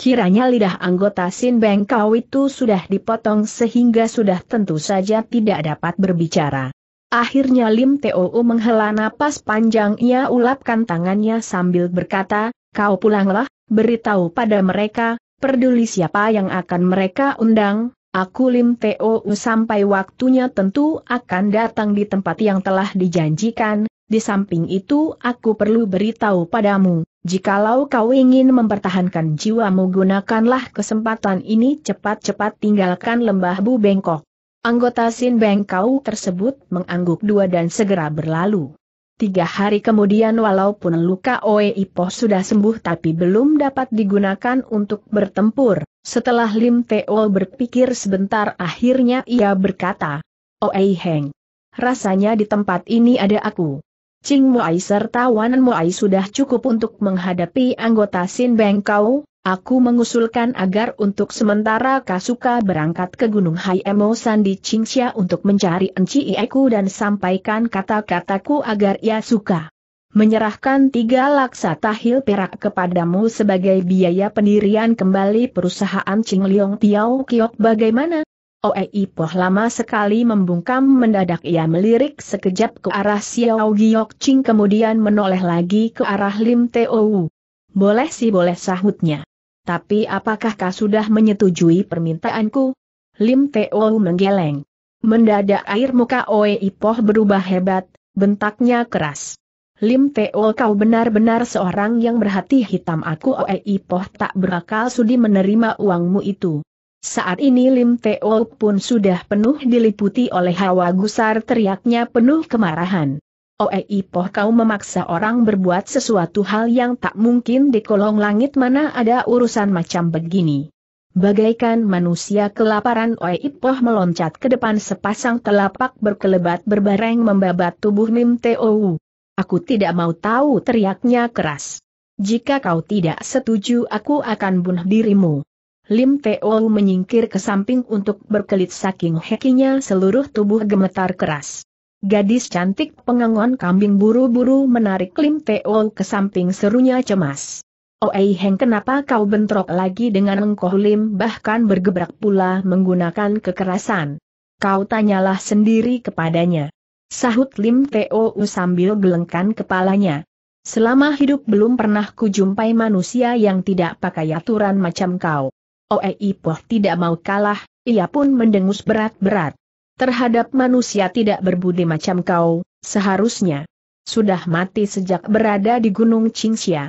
Kiranya lidah anggota Sin Bengkau itu sudah dipotong sehingga sudah tentu saja tidak dapat berbicara. Akhirnya Lim Tou menghela napas panjang ia ulapkan tangannya sambil berkata, Kau pulanglah, beritahu pada mereka, peduli siapa yang akan mereka undang, aku Lim Teo sampai waktunya tentu akan datang di tempat yang telah dijanjikan, di samping itu aku perlu beritahu padamu, jikalau kau ingin mempertahankan jiwamu gunakanlah kesempatan ini cepat-cepat tinggalkan lembah Bu Bengkok. Anggota Sin Bengkau tersebut mengangguk dua dan segera berlalu. Tiga hari kemudian walaupun luka Oe Ipoh sudah sembuh tapi belum dapat digunakan untuk bertempur, setelah Lim Teo berpikir sebentar akhirnya ia berkata, Oe Heng, rasanya di tempat ini ada aku. Ching Muai serta Wan Muai sudah cukup untuk menghadapi anggota Sin Bengkau, Aku mengusulkan agar untuk sementara Kasuka berangkat ke Gunung Hai Emo Sandi Qingxia untuk mencari Enci Ieku dan sampaikan kata-kataku agar ia suka. Menyerahkan tiga laksa tahil perak kepadamu sebagai biaya pendirian kembali perusahaan Ching Liong Tiao Kiok bagaimana? Oei Poh lama sekali membungkam mendadak ia melirik sekejap ke arah Xiao Giok Ching kemudian menoleh lagi ke arah Lim Teo Boleh sih boleh sahutnya. Tapi apakah kau sudah menyetujui permintaanku? Lim Teo menggeleng. Mendadak air muka Oe Ipoh berubah hebat, bentaknya keras. Lim Teo kau benar-benar seorang yang berhati hitam aku Oe Ipoh tak berakal sudi menerima uangmu itu. Saat ini Lim Teo pun sudah penuh diliputi oleh hawa gusar teriaknya penuh kemarahan. Oei Poh kau memaksa orang berbuat sesuatu hal yang tak mungkin di kolong langit mana ada urusan macam begini. Bagaikan manusia kelaparan Oei Poh meloncat ke depan sepasang telapak berkelebat berbareng membabat tubuh Mim Tou. Aku tidak mau tahu teriaknya keras. Jika kau tidak setuju aku akan bunuh dirimu. Lim Teo menyingkir ke samping untuk berkelit saking hekinya seluruh tubuh gemetar keras. Gadis cantik pengengon kambing buru-buru menarik Lim Teo ke samping serunya cemas. Oei Heng kenapa kau bentrok lagi dengan engkoh Lim bahkan bergebrak pula menggunakan kekerasan. Kau tanyalah sendiri kepadanya. Sahut Lim Teo sambil gelengkan kepalanya. Selama hidup belum pernah kujumpai manusia yang tidak pakai aturan macam kau. Oei Poh tidak mau kalah, ia pun mendengus berat-berat. Terhadap manusia tidak berbudi macam kau, seharusnya. Sudah mati sejak berada di Gunung Qingxia.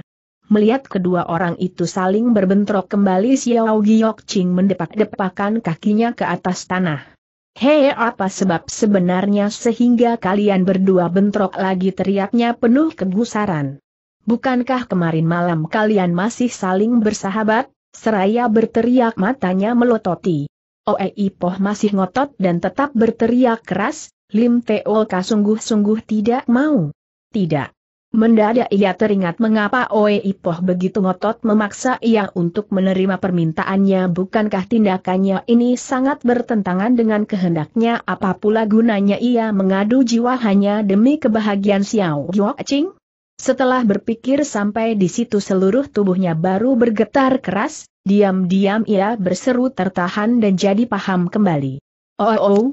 Melihat kedua orang itu saling berbentrok kembali Xiao Giok Qing mendepak-depakan kakinya ke atas tanah. Hei apa sebab sebenarnya sehingga kalian berdua bentrok lagi teriaknya penuh kegusaran. Bukankah kemarin malam kalian masih saling bersahabat? Seraya berteriak matanya melototi. Oe Ipoh masih ngotot dan tetap berteriak keras, Lim Teolka sungguh-sungguh tidak mau. Tidak. Mendadak ia teringat mengapa Oe Ipoh begitu ngotot memaksa ia untuk menerima permintaannya bukankah tindakannya ini sangat bertentangan dengan kehendaknya apa pula gunanya ia mengadu jiwa hanya demi kebahagiaan Xiao Yuo Ching? Setelah berpikir sampai di situ seluruh tubuhnya baru bergetar keras, Diam-diam ia berseru tertahan dan jadi paham kembali. Oh, oh,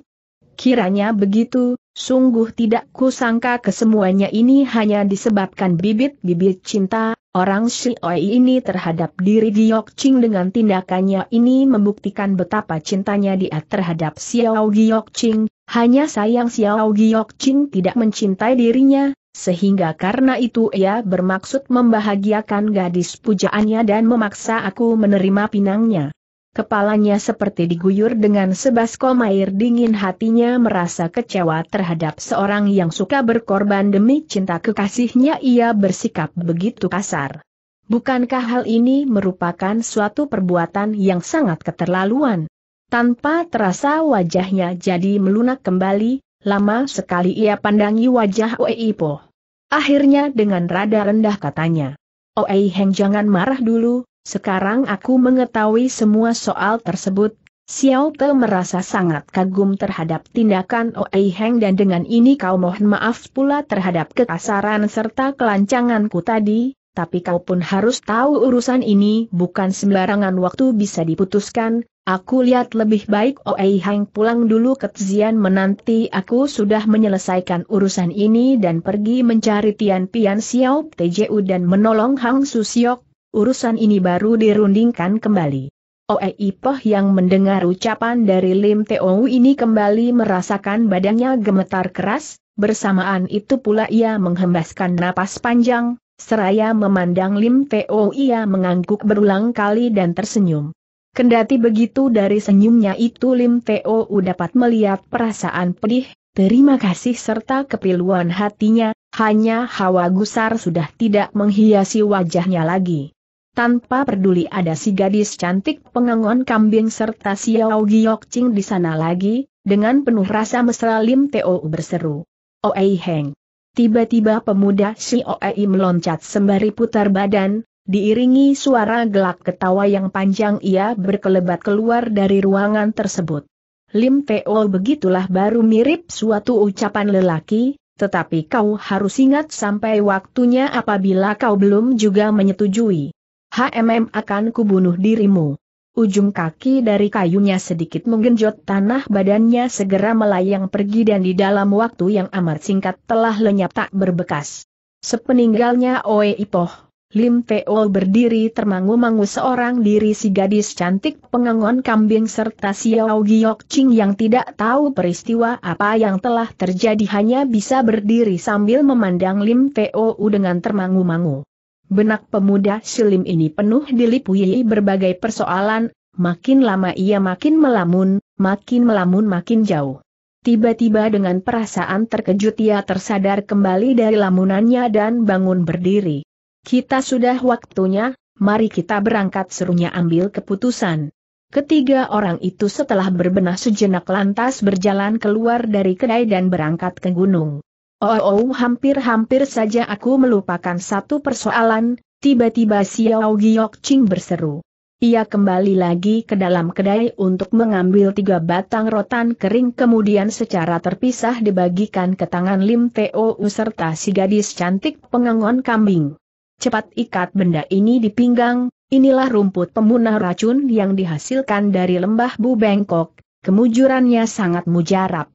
Kiranya begitu, sungguh tidak kusangka kesemuanya ini hanya disebabkan bibit-bibit cinta, Orang Shioi ini terhadap diri Giok Ching dengan tindakannya ini membuktikan betapa cintanya dia terhadap Xiao Giok Ching, hanya sayang Xiao Giok Ching tidak mencintai dirinya, sehingga karena itu ia bermaksud membahagiakan gadis pujaannya dan memaksa aku menerima pinangnya. Kepalanya seperti diguyur dengan sebaskom air dingin hatinya merasa kecewa terhadap seorang yang suka berkorban demi cinta kekasihnya ia bersikap begitu kasar. Bukankah hal ini merupakan suatu perbuatan yang sangat keterlaluan? Tanpa terasa wajahnya jadi melunak kembali, lama sekali ia pandangi wajah Oeipo. Akhirnya dengan rada rendah katanya, Oei Heng jangan marah dulu, sekarang aku mengetahui semua soal tersebut, Xiao Te merasa sangat kagum terhadap tindakan Oei Heng dan dengan ini kau mohon maaf pula terhadap kekasaran serta kelancanganku tadi, tapi kau pun harus tahu urusan ini bukan sembarangan waktu bisa diputuskan, aku lihat lebih baik Oei Heng pulang dulu ke Tzian menanti aku sudah menyelesaikan urusan ini dan pergi mencari Tian Pian Xiao Tju dan menolong Hang Su Siok urusan ini baru dirundingkan kembali. Oei Poh yang mendengar ucapan dari Lim Teo ini kembali merasakan badannya gemetar keras, bersamaan itu pula ia menghembaskan napas panjang, seraya memandang Lim Teo ia mengangguk berulang kali dan tersenyum. Kendati begitu dari senyumnya itu Lim Teo dapat melihat perasaan pedih, terima kasih serta kepiluan hatinya, hanya hawa gusar sudah tidak menghiasi wajahnya lagi tanpa peduli ada si gadis cantik pengangon kambing serta Yau Giok Ching di sana lagi, dengan penuh rasa mesra Lim Teo berseru. Oei Heng. Tiba-tiba pemuda si Oei meloncat sembari putar badan, diiringi suara gelak ketawa yang panjang ia berkelebat keluar dari ruangan tersebut. Lim Teo begitulah baru mirip suatu ucapan lelaki, tetapi kau harus ingat sampai waktunya apabila kau belum juga menyetujui. HMM akan kubunuh dirimu. Ujung kaki dari kayunya sedikit menggenjot tanah badannya segera melayang pergi dan di dalam waktu yang amat singkat telah lenyap tak berbekas. Sepeninggalnya Oe Ipoh, Lim Teo berdiri termangu-mangu seorang diri si gadis cantik pengangon kambing serta Xiao Giok Ching yang tidak tahu peristiwa apa yang telah terjadi hanya bisa berdiri sambil memandang Lim Teo dengan termangu-mangu. Benak pemuda silim ini penuh dilipui berbagai persoalan, makin lama ia makin melamun, makin melamun makin jauh. Tiba-tiba dengan perasaan terkejut ia tersadar kembali dari lamunannya dan bangun berdiri. Kita sudah waktunya, mari kita berangkat serunya ambil keputusan. Ketiga orang itu setelah berbenah sejenak lantas berjalan keluar dari kedai dan berangkat ke gunung. Oh, oh hampir-hampir saja aku melupakan satu persoalan, tiba-tiba Xiao Giok Ching berseru. Ia kembali lagi ke dalam kedai untuk mengambil tiga batang rotan kering kemudian secara terpisah dibagikan ke tangan Lim Teo serta si gadis cantik pengangon kambing. Cepat ikat benda ini di pinggang, inilah rumput pemunah racun yang dihasilkan dari lembah Bu Bangkok. kemujurannya sangat mujarab.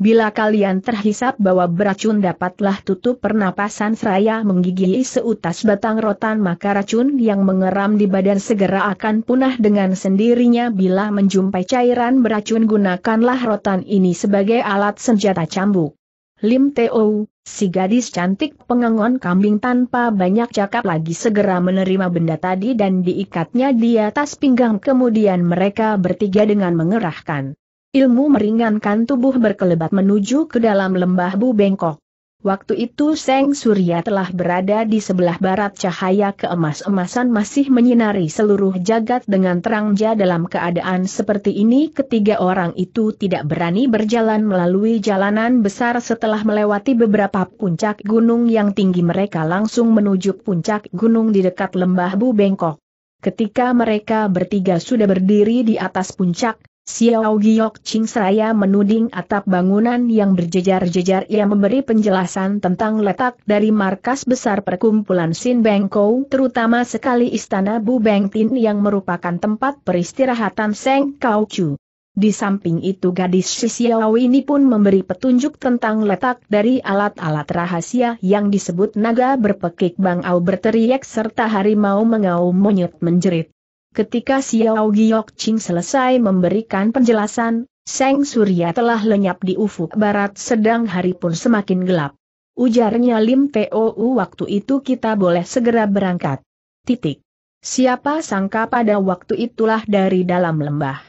Bila kalian terhisap bahwa beracun dapatlah tutup pernapasan seraya menggigili seutas batang rotan maka racun yang mengeram di badan segera akan punah dengan sendirinya bila menjumpai cairan beracun gunakanlah rotan ini sebagai alat senjata cambuk. Lim Teo, si gadis cantik pengangon kambing tanpa banyak cakap lagi segera menerima benda tadi dan diikatnya di atas pinggang kemudian mereka bertiga dengan mengerahkan Ilmu meringankan tubuh berkelebat menuju ke dalam lembah Bu Bengkok. Waktu itu Seng Surya telah berada di sebelah barat cahaya keemas-emasan masih menyinari seluruh jagat dengan terangja dalam keadaan seperti ini ketiga orang itu tidak berani berjalan melalui jalanan besar setelah melewati beberapa puncak gunung yang tinggi mereka langsung menuju puncak gunung di dekat lembah Bu Bengkok. Ketika mereka bertiga sudah berdiri di atas puncak, Xiao Giok Ching Seraya menuding atap bangunan yang berjejar-jejar ia memberi penjelasan tentang letak dari markas besar perkumpulan Sin Bengkou terutama sekali istana Bu Beng Tin yang merupakan tempat peristirahatan Seng Kau Chu. Di samping itu gadis si Xiao ini pun memberi petunjuk tentang letak dari alat-alat rahasia yang disebut naga berpekik bangau berteriak serta harimau mengau monyet menjerit. Ketika Xiao Giok Ching selesai memberikan penjelasan, Seng Surya telah lenyap di ufuk barat sedang hari pun semakin gelap. Ujarnya Lim Tou waktu itu kita boleh segera berangkat. Titik. Siapa sangka pada waktu itulah dari dalam lembah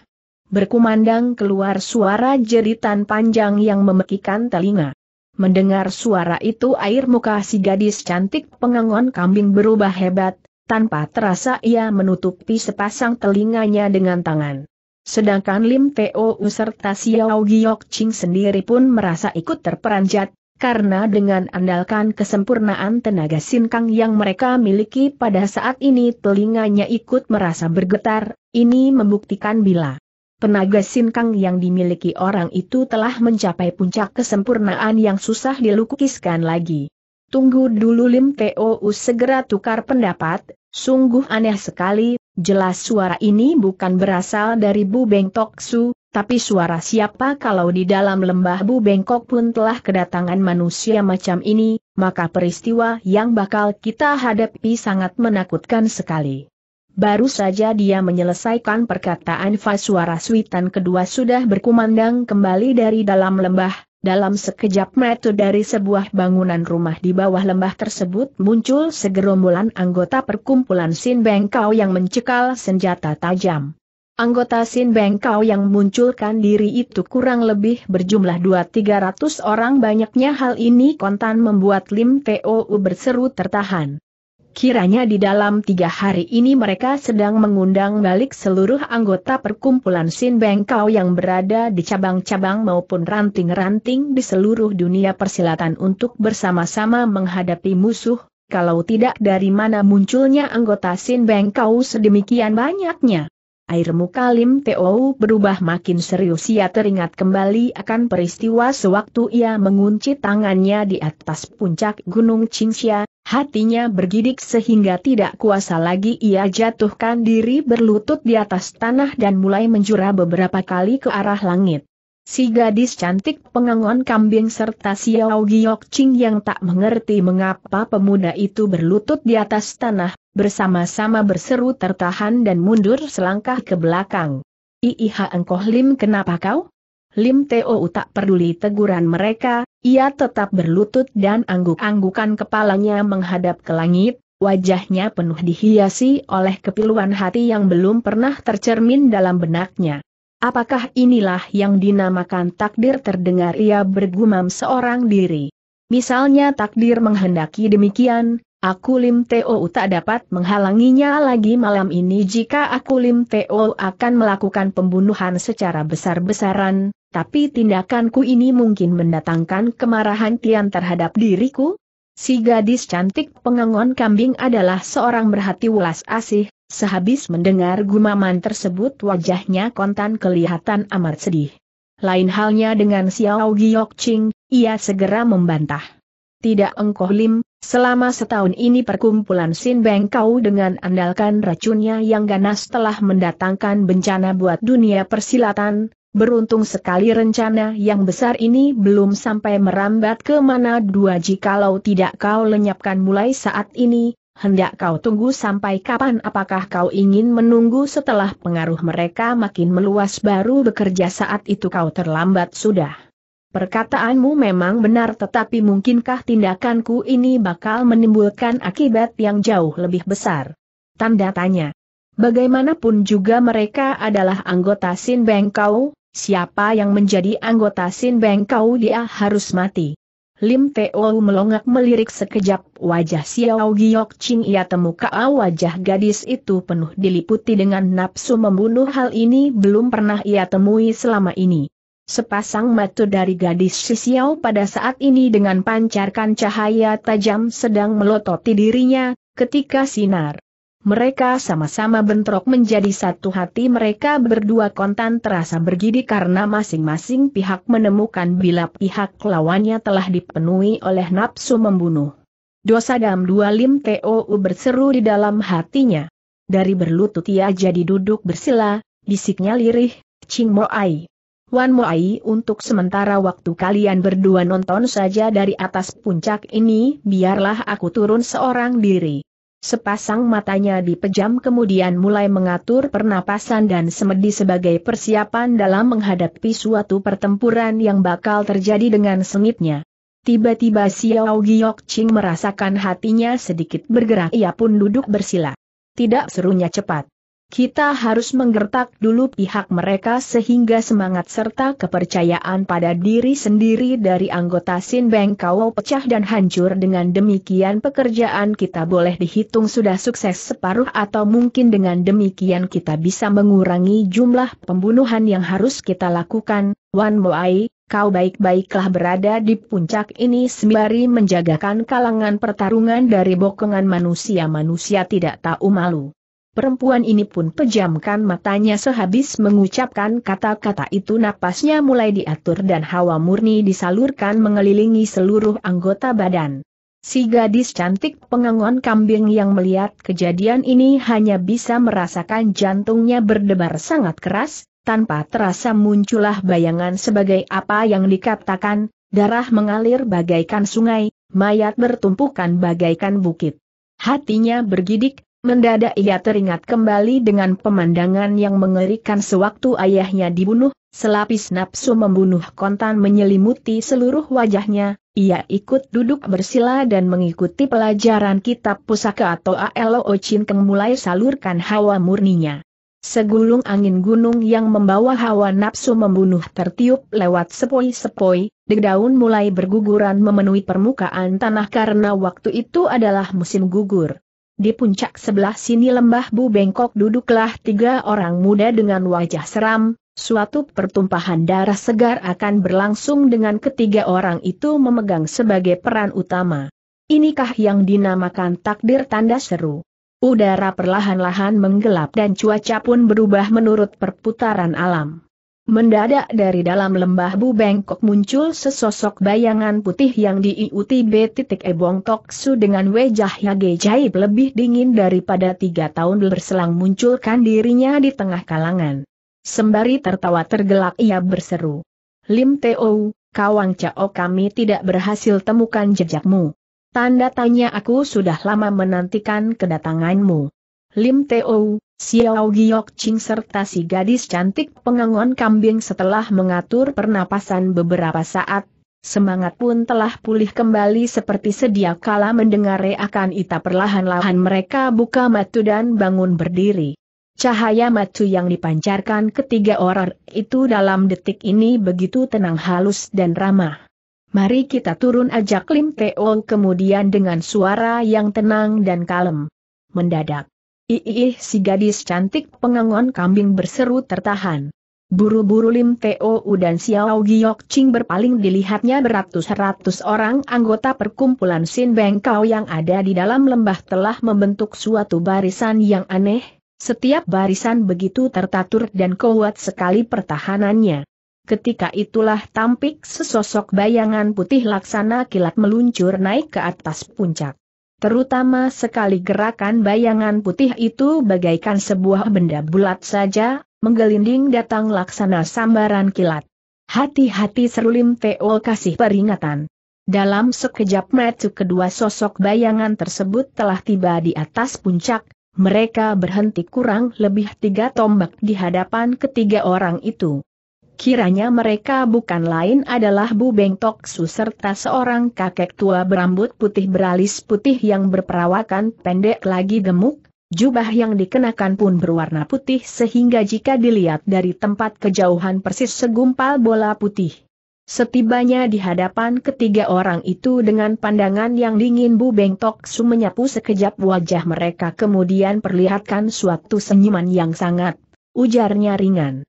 berkumandang keluar suara jeritan panjang yang memekikan telinga. Mendengar suara itu air muka si gadis cantik pengangon kambing berubah hebat, tanpa terasa ia menutupi sepasang telinganya dengan tangan. Sedangkan Lim Teo serta Xiao Giok Ching sendiri pun merasa ikut terperanjat, karena dengan andalkan kesempurnaan tenaga sinkang yang mereka miliki pada saat ini telinganya ikut merasa bergetar, ini membuktikan bila tenaga sinkang yang dimiliki orang itu telah mencapai puncak kesempurnaan yang susah dilukiskan lagi. Tunggu dulu Lim Teo segera tukar pendapat, sungguh aneh sekali, jelas suara ini bukan berasal dari Bu Beng Tok Su, tapi suara siapa kalau di dalam lembah Bu Bengkok pun telah kedatangan manusia macam ini, maka peristiwa yang bakal kita hadapi sangat menakutkan sekali. Baru saja dia menyelesaikan perkataan Fa suara suitan kedua sudah berkumandang kembali dari dalam lembah, dalam sekejap mata dari sebuah bangunan rumah di bawah lembah tersebut muncul segerombolan anggota perkumpulan Sin Bengkau yang mencekal senjata tajam. Anggota Sin Bengkau yang munculkan diri itu kurang lebih berjumlah 2-300 orang banyaknya hal ini kontan membuat Lim T.O.U. berseru tertahan. Kiranya di dalam tiga hari ini mereka sedang mengundang balik seluruh anggota perkumpulan Sin Bengkau yang berada di cabang-cabang maupun ranting-ranting di seluruh dunia persilatan untuk bersama-sama menghadapi musuh, kalau tidak dari mana munculnya anggota Sin Bengkau sedemikian banyaknya. Air muka Lim Teo berubah makin serius ia teringat kembali akan peristiwa sewaktu ia mengunci tangannya di atas puncak Gunung Qingxia, Hatinya bergidik sehingga tidak kuasa lagi ia jatuhkan diri berlutut di atas tanah dan mulai menjura beberapa kali ke arah langit. Si gadis cantik pengangon kambing serta Xiao Giok Ching yang tak mengerti mengapa pemuda itu berlutut di atas tanah, bersama-sama berseru tertahan dan mundur selangkah ke belakang. Iiha engkoh Lim kenapa kau? Lim Teo tak peduli teguran mereka, ia tetap berlutut dan angguk-anggukan kepalanya menghadap ke langit, wajahnya penuh dihiasi oleh kepiluan hati yang belum pernah tercermin dalam benaknya. Apakah inilah yang dinamakan takdir terdengar ia bergumam seorang diri? Misalnya takdir menghendaki demikian, aku Lim Teo tak dapat menghalanginya lagi malam ini jika aku Lim Teo akan melakukan pembunuhan secara besar-besaran, tapi tindakanku ini mungkin mendatangkan kemarahan Tian terhadap diriku? Si gadis cantik pengangon kambing adalah seorang berhati welas asih, sehabis mendengar gumaman tersebut wajahnya kontan kelihatan amat sedih. Lain halnya dengan Xiao Giok Ching, ia segera membantah. Tidak engkau Lim, selama setahun ini perkumpulan Sin Beng kau dengan andalkan racunnya yang ganas telah mendatangkan bencana buat dunia persilatan, Beruntung sekali rencana yang besar ini belum sampai merambat ke mana dua jikalau tidak kau lenyapkan mulai saat ini, hendak kau tunggu sampai kapan apakah kau ingin menunggu setelah pengaruh mereka makin meluas baru bekerja saat itu kau terlambat sudah. Perkataanmu memang benar tetapi mungkinkah tindakanku ini bakal menimbulkan akibat yang jauh lebih besar? Tanda tanya. Bagaimanapun juga mereka adalah anggota Sin Bengkau, siapa yang menjadi anggota Sin Beng kau dia harus mati. Lim Teo melongak melirik sekejap wajah Xiao Giok Ching ia temukan wajah gadis itu penuh diliputi dengan nafsu membunuh hal ini belum pernah ia temui selama ini. Sepasang mata dari gadis Xiao pada saat ini dengan pancarkan cahaya tajam sedang melototi dirinya, ketika sinar mereka sama-sama bentrok menjadi satu hati mereka berdua kontan terasa bergidi karena masing-masing pihak menemukan bila pihak lawannya telah dipenuhi oleh nafsu membunuh. Dosa dam dua lim TOU berseru di dalam hatinya. Dari berlutut ia jadi duduk bersila, bisiknya lirih, Ching Moai. Wan Moai untuk sementara waktu kalian berdua nonton saja dari atas puncak ini biarlah aku turun seorang diri. Sepasang matanya dipejam kemudian mulai mengatur pernapasan dan semedi sebagai persiapan dalam menghadapi suatu pertempuran yang bakal terjadi dengan sengitnya. Tiba-tiba Xiao Giok Ching merasakan hatinya sedikit bergerak ia pun duduk bersila. Tidak serunya cepat kita harus menggertak dulu pihak mereka sehingga semangat serta kepercayaan pada diri sendiri dari anggota Sin Beng pecah dan hancur dengan demikian pekerjaan kita boleh dihitung sudah sukses separuh atau mungkin dengan demikian kita bisa mengurangi jumlah pembunuhan yang harus kita lakukan. Wan Moai, kau baik-baiklah berada di puncak ini sembari menjagakan kalangan pertarungan dari bokongan manusia-manusia tidak tahu malu. Perempuan ini pun pejamkan matanya sehabis mengucapkan kata-kata itu napasnya mulai diatur dan hawa murni disalurkan mengelilingi seluruh anggota badan. Si gadis cantik pengangon kambing yang melihat kejadian ini hanya bisa merasakan jantungnya berdebar sangat keras, tanpa terasa muncullah bayangan sebagai apa yang dikatakan, darah mengalir bagaikan sungai, mayat bertumpukan bagaikan bukit. Hatinya bergidik, Mendadak ia teringat kembali dengan pemandangan yang mengerikan sewaktu ayahnya dibunuh, selapis nafsu membunuh kontan menyelimuti seluruh wajahnya, ia ikut duduk bersila dan mengikuti pelajaran kitab pusaka atau ALO Keng mulai salurkan hawa murninya. Segulung angin gunung yang membawa hawa nafsu membunuh tertiup lewat sepoi-sepoi, Dedaun mulai berguguran memenuhi permukaan tanah karena waktu itu adalah musim gugur. Di puncak sebelah sini lembah Bu Bengkok duduklah tiga orang muda dengan wajah seram, suatu pertumpahan darah segar akan berlangsung dengan ketiga orang itu memegang sebagai peran utama. Inikah yang dinamakan takdir tanda seru? Udara perlahan-lahan menggelap dan cuaca pun berubah menurut perputaran alam. Mendadak dari dalam lembah Bu Bengkok muncul sesosok bayangan putih yang diikuti B. Ebong Toksu dengan wajah yang Jaib lebih dingin daripada tiga tahun berselang munculkan dirinya di tengah kalangan. Sembari tertawa tergelak ia berseru. Lim Teo, Kawang Cao kami tidak berhasil temukan jejakmu. Tanda tanya aku sudah lama menantikan kedatanganmu. Lim Teo, Xiao Giok Ching serta si gadis cantik pengangon kambing setelah mengatur pernapasan beberapa saat, semangat pun telah pulih kembali seperti sedia kala mendengar reakan ita perlahan-lahan mereka buka matu dan bangun berdiri. Cahaya matu yang dipancarkan ketiga orang itu dalam detik ini begitu tenang halus dan ramah. Mari kita turun ajak Lim Teo kemudian dengan suara yang tenang dan kalem. Mendadak. Ih, si gadis cantik pengangon kambing berseru tertahan. Buru-buru Lim Teo U dan Xiao Giok Ching berpaling dilihatnya beratus-ratus orang anggota perkumpulan Sin Beng Kau yang ada di dalam lembah telah membentuk suatu barisan yang aneh, setiap barisan begitu tertatur dan kuat sekali pertahanannya. Ketika itulah tampik sesosok bayangan putih laksana kilat meluncur naik ke atas puncak. Terutama sekali gerakan bayangan putih itu bagaikan sebuah benda bulat saja, menggelinding datang laksana sambaran kilat. Hati-hati serulim Teol kasih peringatan. Dalam sekejap metu kedua sosok bayangan tersebut telah tiba di atas puncak, mereka berhenti kurang lebih tiga tombak di hadapan ketiga orang itu. Kiranya mereka bukan lain adalah Bu Beng Toksu serta seorang kakek tua berambut putih beralis putih yang berperawakan pendek lagi gemuk, jubah yang dikenakan pun berwarna putih sehingga jika dilihat dari tempat kejauhan persis segumpal bola putih. Setibanya di hadapan ketiga orang itu dengan pandangan yang dingin Bu Beng Toksu menyapu sekejap wajah mereka kemudian perlihatkan suatu senyuman yang sangat, ujarnya ringan.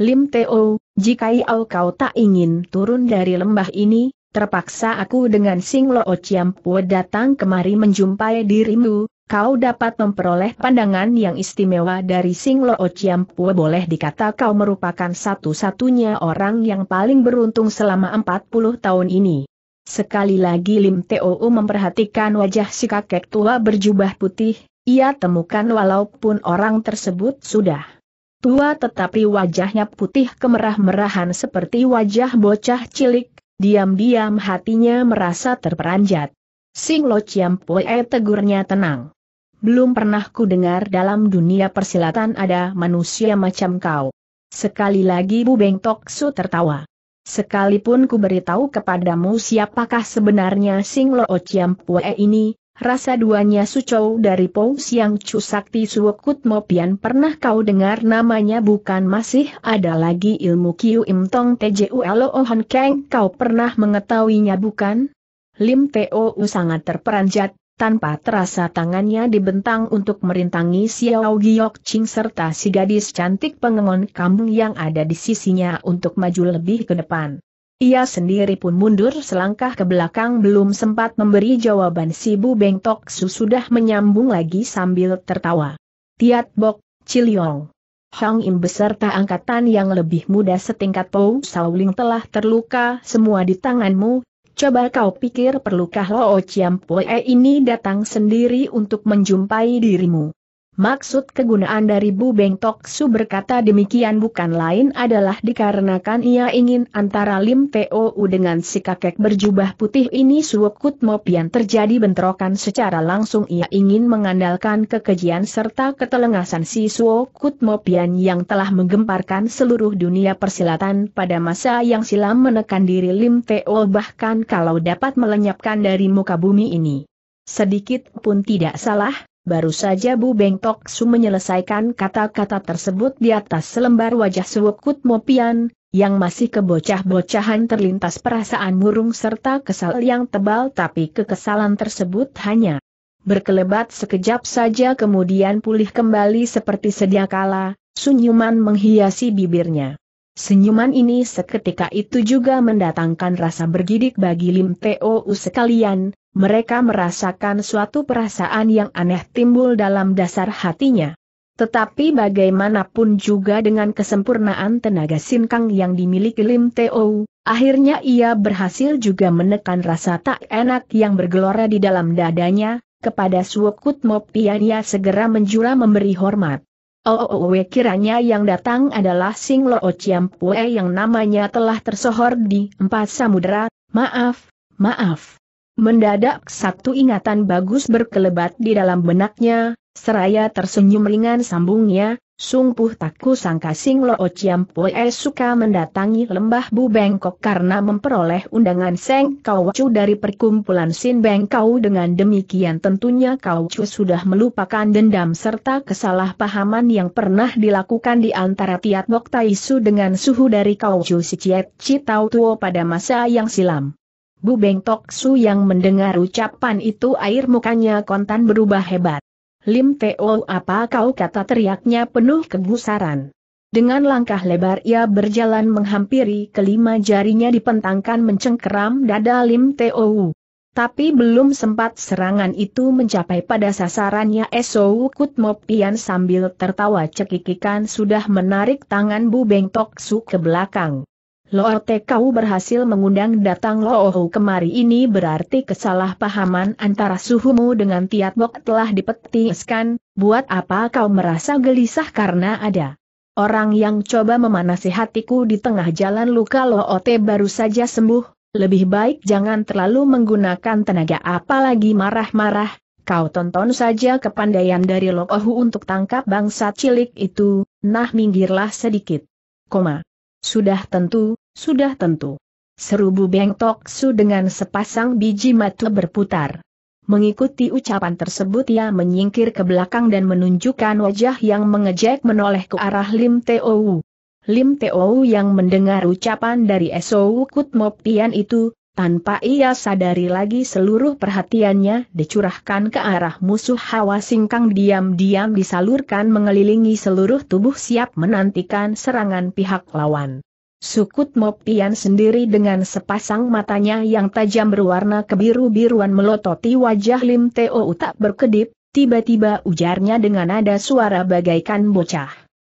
Lim Teo, jika Iau kau tak ingin turun dari lembah ini, terpaksa aku dengan Sing Chiam datang kemari menjumpai dirimu, kau dapat memperoleh pandangan yang istimewa dari Sing Chiam boleh dikata kau merupakan satu-satunya orang yang paling beruntung selama 40 tahun ini. Sekali lagi Lim Teo memperhatikan wajah si kakek tua berjubah putih, ia temukan walaupun orang tersebut sudah tua tetapi wajahnya putih kemerah-merahan seperti wajah bocah cilik, diam-diam hatinya merasa terperanjat. Sing Lo Chiam Pue tegurnya tenang. Belum pernah ku dengar dalam dunia persilatan ada manusia macam kau. Sekali lagi Bu Beng Tok Su tertawa. Sekalipun ku beritahu kepadamu siapakah sebenarnya Sing Lo Chiam Pue ini, rasa duanya Sucou dari Pou Siang Chu Sakti Suokut Mopian pernah kau dengar namanya bukan masih ada lagi ilmu Kiu Im Tong TJULO Ohan Keng kau pernah mengetahuinya bukan? Lim Teo sangat terperanjat, tanpa terasa tangannya dibentang untuk merintangi Xiao Giok Ching serta si gadis cantik pengengon kampung yang ada di sisinya untuk maju lebih ke depan. Ia sendiri pun mundur selangkah ke belakang belum sempat memberi jawaban si Bu Beng Tok Su sudah menyambung lagi sambil tertawa. Tiat Bok, Ciliong. Hang Im beserta angkatan yang lebih muda setingkat Pou Sauling telah terluka semua di tanganmu, coba kau pikir perlukah Lo Chiam Pue ini datang sendiri untuk menjumpai dirimu. Maksud kegunaan dari Bu Beng Tok Su berkata demikian bukan lain adalah dikarenakan ia ingin antara Lim U dengan si kakek berjubah putih ini Suokut mopian mopian terjadi bentrokan secara langsung ia ingin mengandalkan kekejian serta ketelengasan si kut Mopian yang telah menggemparkan seluruh dunia persilatan pada masa yang silam menekan diri Lim Pou bahkan kalau dapat melenyapkan dari muka bumi ini. Sedikit pun tidak salah, Baru saja Bu Beng Tok Su menyelesaikan kata-kata tersebut di atas selembar wajah Suwukut Mopian, yang masih kebocah-bocahan terlintas perasaan murung serta kesal yang tebal tapi kekesalan tersebut hanya berkelebat sekejap saja kemudian pulih kembali seperti sedia kala, Sunyuman menghiasi bibirnya. Senyuman ini seketika itu juga mendatangkan rasa bergidik bagi Lim Teo sekalian, mereka merasakan suatu perasaan yang aneh timbul dalam dasar hatinya. Tetapi bagaimanapun juga dengan kesempurnaan tenaga sinkang yang dimiliki Lim Teo, akhirnya ia berhasil juga menekan rasa tak enak yang bergelora di dalam dadanya, kepada Suokut ia segera menjura memberi hormat. Oh, oh, oh, kiranya yang datang adalah Sing Lo oh Pue yang namanya telah tersohor di empat samudera, maaf, maaf. Mendadak satu ingatan bagus berkelebat di dalam benaknya, seraya tersenyum ringan sambungnya, Sungguh tak kusangka Sing Lo Ociam Poe suka mendatangi lembah Bu Bengkok karena memperoleh undangan Seng Kau Chu dari perkumpulan Sin Bengkau dengan demikian tentunya Kau Chu sudah melupakan dendam serta kesalahpahaman yang pernah dilakukan di antara Tiat Bok su dengan suhu dari Kau Chu si Ciet Citau Tuo pada masa yang silam. Bu Bengkok Su yang mendengar ucapan itu air mukanya kontan berubah hebat. Lim Teo apa kau kata teriaknya penuh kegusaran. Dengan langkah lebar ia berjalan menghampiri kelima jarinya dipentangkan mencengkeram dada Lim Teo. Tapi belum sempat serangan itu mencapai pada sasarannya Esou Kutmopian sambil tertawa cekikikan sudah menarik tangan Bu Beng Tok Su ke belakang. Loote kau berhasil mengundang datang Loohu kemari ini berarti kesalahpahaman antara suhumu dengan Tiatbok telah dipetiskan, buat apa kau merasa gelisah karena ada orang yang coba memanasi hatiku di tengah jalan luka Loote oh, baru saja sembuh, lebih baik jangan terlalu menggunakan tenaga apalagi marah-marah, kau tonton saja kepandaian dari Loohu untuk tangkap bangsa cilik itu, nah minggirlah sedikit. Koma. Sudah tentu, sudah tentu. Seru Bu Beng Tok Su dengan sepasang biji mata berputar. Mengikuti ucapan tersebut ia menyingkir ke belakang dan menunjukkan wajah yang mengejek menoleh ke arah Lim Teo Lim Teo yang mendengar ucapan dari Sou Kut Mopian itu, tanpa ia sadari lagi seluruh perhatiannya dicurahkan ke arah musuh hawa singkang diam-diam disalurkan mengelilingi seluruh tubuh siap menantikan serangan pihak lawan. Sukut Mopian sendiri dengan sepasang matanya yang tajam berwarna kebiru-biruan melototi wajah Lim Teo tak berkedip, tiba-tiba ujarnya dengan nada suara bagaikan bocah.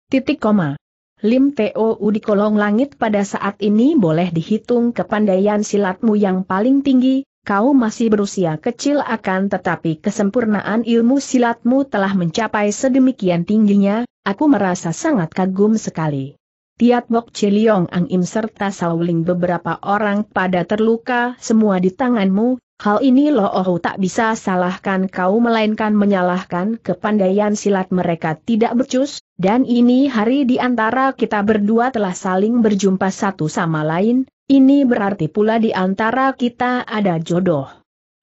Titik koma. Lim Teo di kolong langit pada saat ini boleh dihitung kepandaian silatmu yang paling tinggi, kau masih berusia kecil akan tetapi kesempurnaan ilmu silatmu telah mencapai sedemikian tingginya, aku merasa sangat kagum sekali. Tiat Bok Chiliong Ang Im serta Sauling beberapa orang pada terluka semua di tanganmu, Hal ini loh ohu tak bisa salahkan kau melainkan menyalahkan kepandaian silat mereka tidak becus, dan ini hari di antara kita berdua telah saling berjumpa satu sama lain, ini berarti pula di antara kita ada jodoh.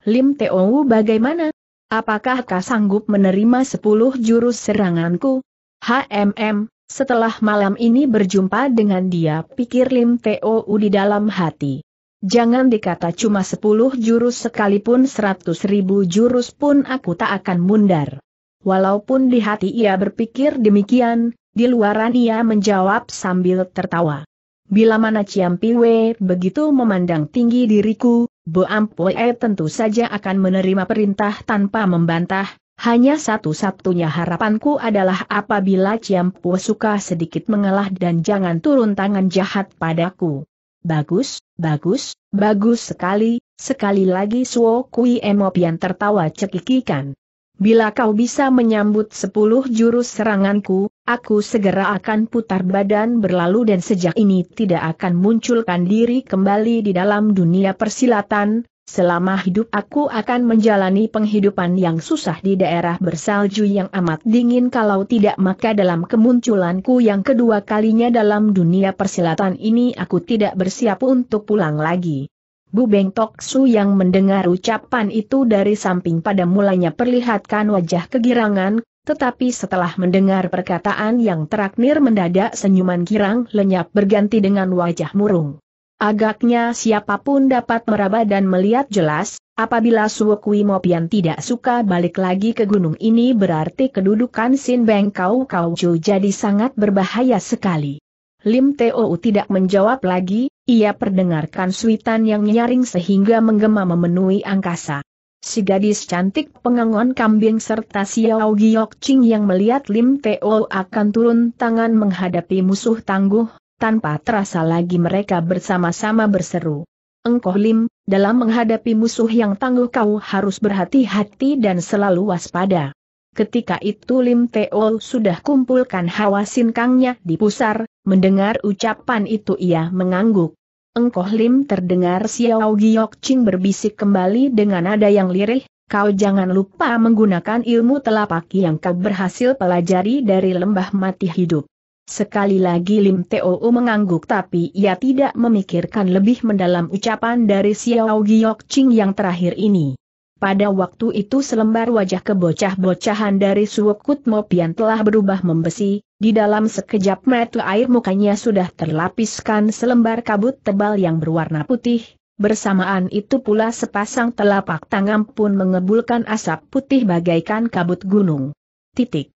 Lim Teowu bagaimana? Apakah kau sanggup menerima sepuluh jurus seranganku? HMM, setelah malam ini berjumpa dengan dia pikir Lim Teowu di dalam hati. Jangan dikata cuma sepuluh jurus sekalipun seratus ribu jurus pun aku tak akan mundar. Walaupun di hati ia berpikir demikian, di luaran ia menjawab sambil tertawa. Bila mana Ciam Piwe begitu memandang tinggi diriku, Bo Ampue tentu saja akan menerima perintah tanpa membantah, hanya satu-satunya harapanku adalah apabila Ciam suka sedikit mengalah dan jangan turun tangan jahat padaku. Bagus, bagus, bagus sekali, sekali lagi Suo Kui Emopian tertawa cekikikan. Bila kau bisa menyambut sepuluh jurus seranganku, aku segera akan putar badan berlalu dan sejak ini tidak akan munculkan diri kembali di dalam dunia persilatan, Selama hidup aku akan menjalani penghidupan yang susah di daerah bersalju yang amat dingin kalau tidak maka dalam kemunculanku yang kedua kalinya dalam dunia persilatan ini aku tidak bersiap untuk pulang lagi. Bu Beng Tok Su yang mendengar ucapan itu dari samping pada mulanya perlihatkan wajah kegirangan, tetapi setelah mendengar perkataan yang teraknir mendadak senyuman girang lenyap berganti dengan wajah murung. Agaknya siapapun dapat meraba dan melihat jelas, apabila Suokui Mopian tidak suka balik lagi ke gunung ini berarti kedudukan Sin Beng Kau Kau Chu jadi sangat berbahaya sekali. Lim Teo tidak menjawab lagi, ia perdengarkan suitan yang nyaring sehingga menggema memenuhi angkasa. Si gadis cantik pengangon kambing serta Xiao Giok Ching yang melihat Lim Teo akan turun tangan menghadapi musuh tangguh, tanpa terasa lagi mereka bersama-sama berseru. Engkoh Lim, dalam menghadapi musuh yang tangguh kau harus berhati-hati dan selalu waspada. Ketika itu Lim Teol sudah kumpulkan hawa sinkangnya di pusar, mendengar ucapan itu ia mengangguk. Engkoh Lim terdengar Xiao Giok Ching berbisik kembali dengan nada yang lirih, kau jangan lupa menggunakan ilmu telapak yang kau berhasil pelajari dari lembah mati hidup. Sekali lagi Lim Teo mengangguk tapi ia tidak memikirkan lebih mendalam ucapan dari Xiao Giok Ching yang terakhir ini. Pada waktu itu selembar wajah kebocah-bocahan dari Suokut Mopian telah berubah membesi, di dalam sekejap mata air mukanya sudah terlapiskan selembar kabut tebal yang berwarna putih, bersamaan itu pula sepasang telapak tangan pun mengebulkan asap putih bagaikan kabut gunung. Titik.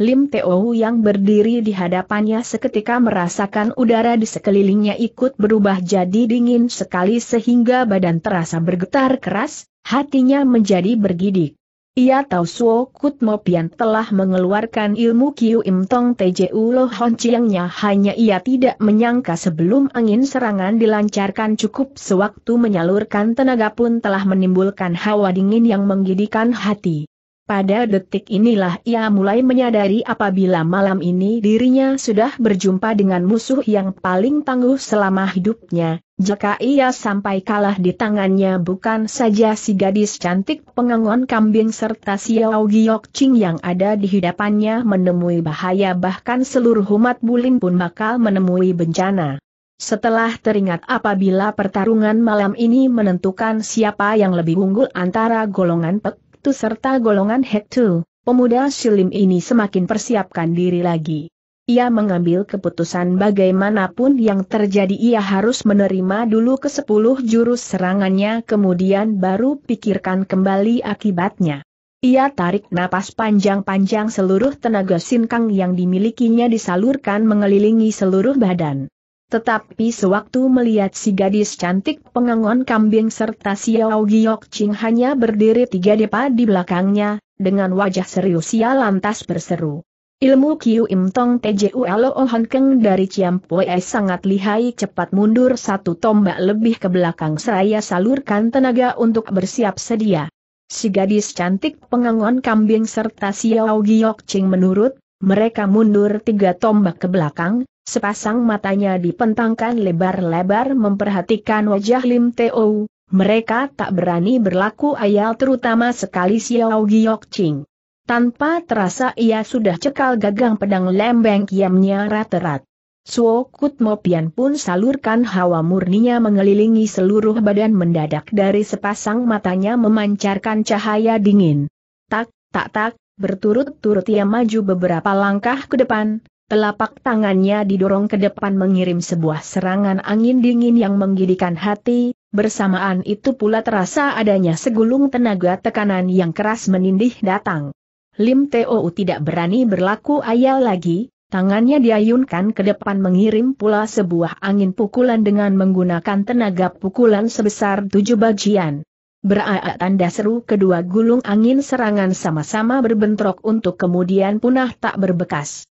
Lim Teo yang berdiri di hadapannya seketika merasakan udara di sekelilingnya ikut berubah jadi dingin sekali sehingga badan terasa bergetar keras, hatinya menjadi bergidik. Ia tahu Suo Kut Mopian telah mengeluarkan ilmu Kiu Im Tong Tju Lo Hon hanya ia tidak menyangka sebelum angin serangan dilancarkan cukup sewaktu menyalurkan tenaga pun telah menimbulkan hawa dingin yang menggidikan hati. Pada detik inilah ia mulai menyadari apabila malam ini dirinya sudah berjumpa dengan musuh yang paling tangguh selama hidupnya, jika ia sampai kalah di tangannya bukan saja si gadis cantik pengangon kambing serta Xiao si Giok Ching yang ada di hadapannya menemui bahaya bahkan seluruh umat bulim pun bakal menemui bencana. Setelah teringat apabila pertarungan malam ini menentukan siapa yang lebih unggul antara golongan pek, Hektu serta golongan Hektu, pemuda Shilim ini semakin persiapkan diri lagi. Ia mengambil keputusan bagaimanapun yang terjadi ia harus menerima dulu ke sepuluh jurus serangannya kemudian baru pikirkan kembali akibatnya. Ia tarik napas panjang-panjang seluruh tenaga sinkang yang dimilikinya disalurkan mengelilingi seluruh badan. Tetapi sewaktu melihat si gadis cantik pengangon kambing serta Xiao si Giok Ching hanya berdiri tiga depa di belakangnya, dengan wajah serius ia lantas berseru. Ilmu Kiu Im Tong Alo O oh Han Keng dari Ciam Pue sangat lihai cepat mundur satu tombak lebih ke belakang seraya salurkan tenaga untuk bersiap sedia. Si gadis cantik pengangon kambing serta Xiao si Giok Ching menurut, mereka mundur tiga tombak ke belakang, Sepasang matanya dipentangkan lebar-lebar memperhatikan wajah Lim Teo, mereka tak berani berlaku ayal terutama sekali Xiao Giok Ching. Tanpa terasa ia sudah cekal gagang pedang lembeng kiamnya rat-rat. Suo Kut Mopian pun salurkan hawa murninya mengelilingi seluruh badan mendadak dari sepasang matanya memancarkan cahaya dingin. Tak, tak tak, berturut-turut ia maju beberapa langkah ke depan, Telapak tangannya didorong ke depan mengirim sebuah serangan angin dingin yang menggidikan hati, bersamaan itu pula terasa adanya segulung tenaga tekanan yang keras menindih datang. Lim Teo tidak berani berlaku ayal lagi, Tangannya diayunkan ke depan mengirim pula sebuah angin pukulan dengan menggunakan tenaga pukulan sebesar tujuh bagian. Beraa tanda seru kedua gulung angin serangan sama-sama berbentrok untuk kemudian punah tak berbekas.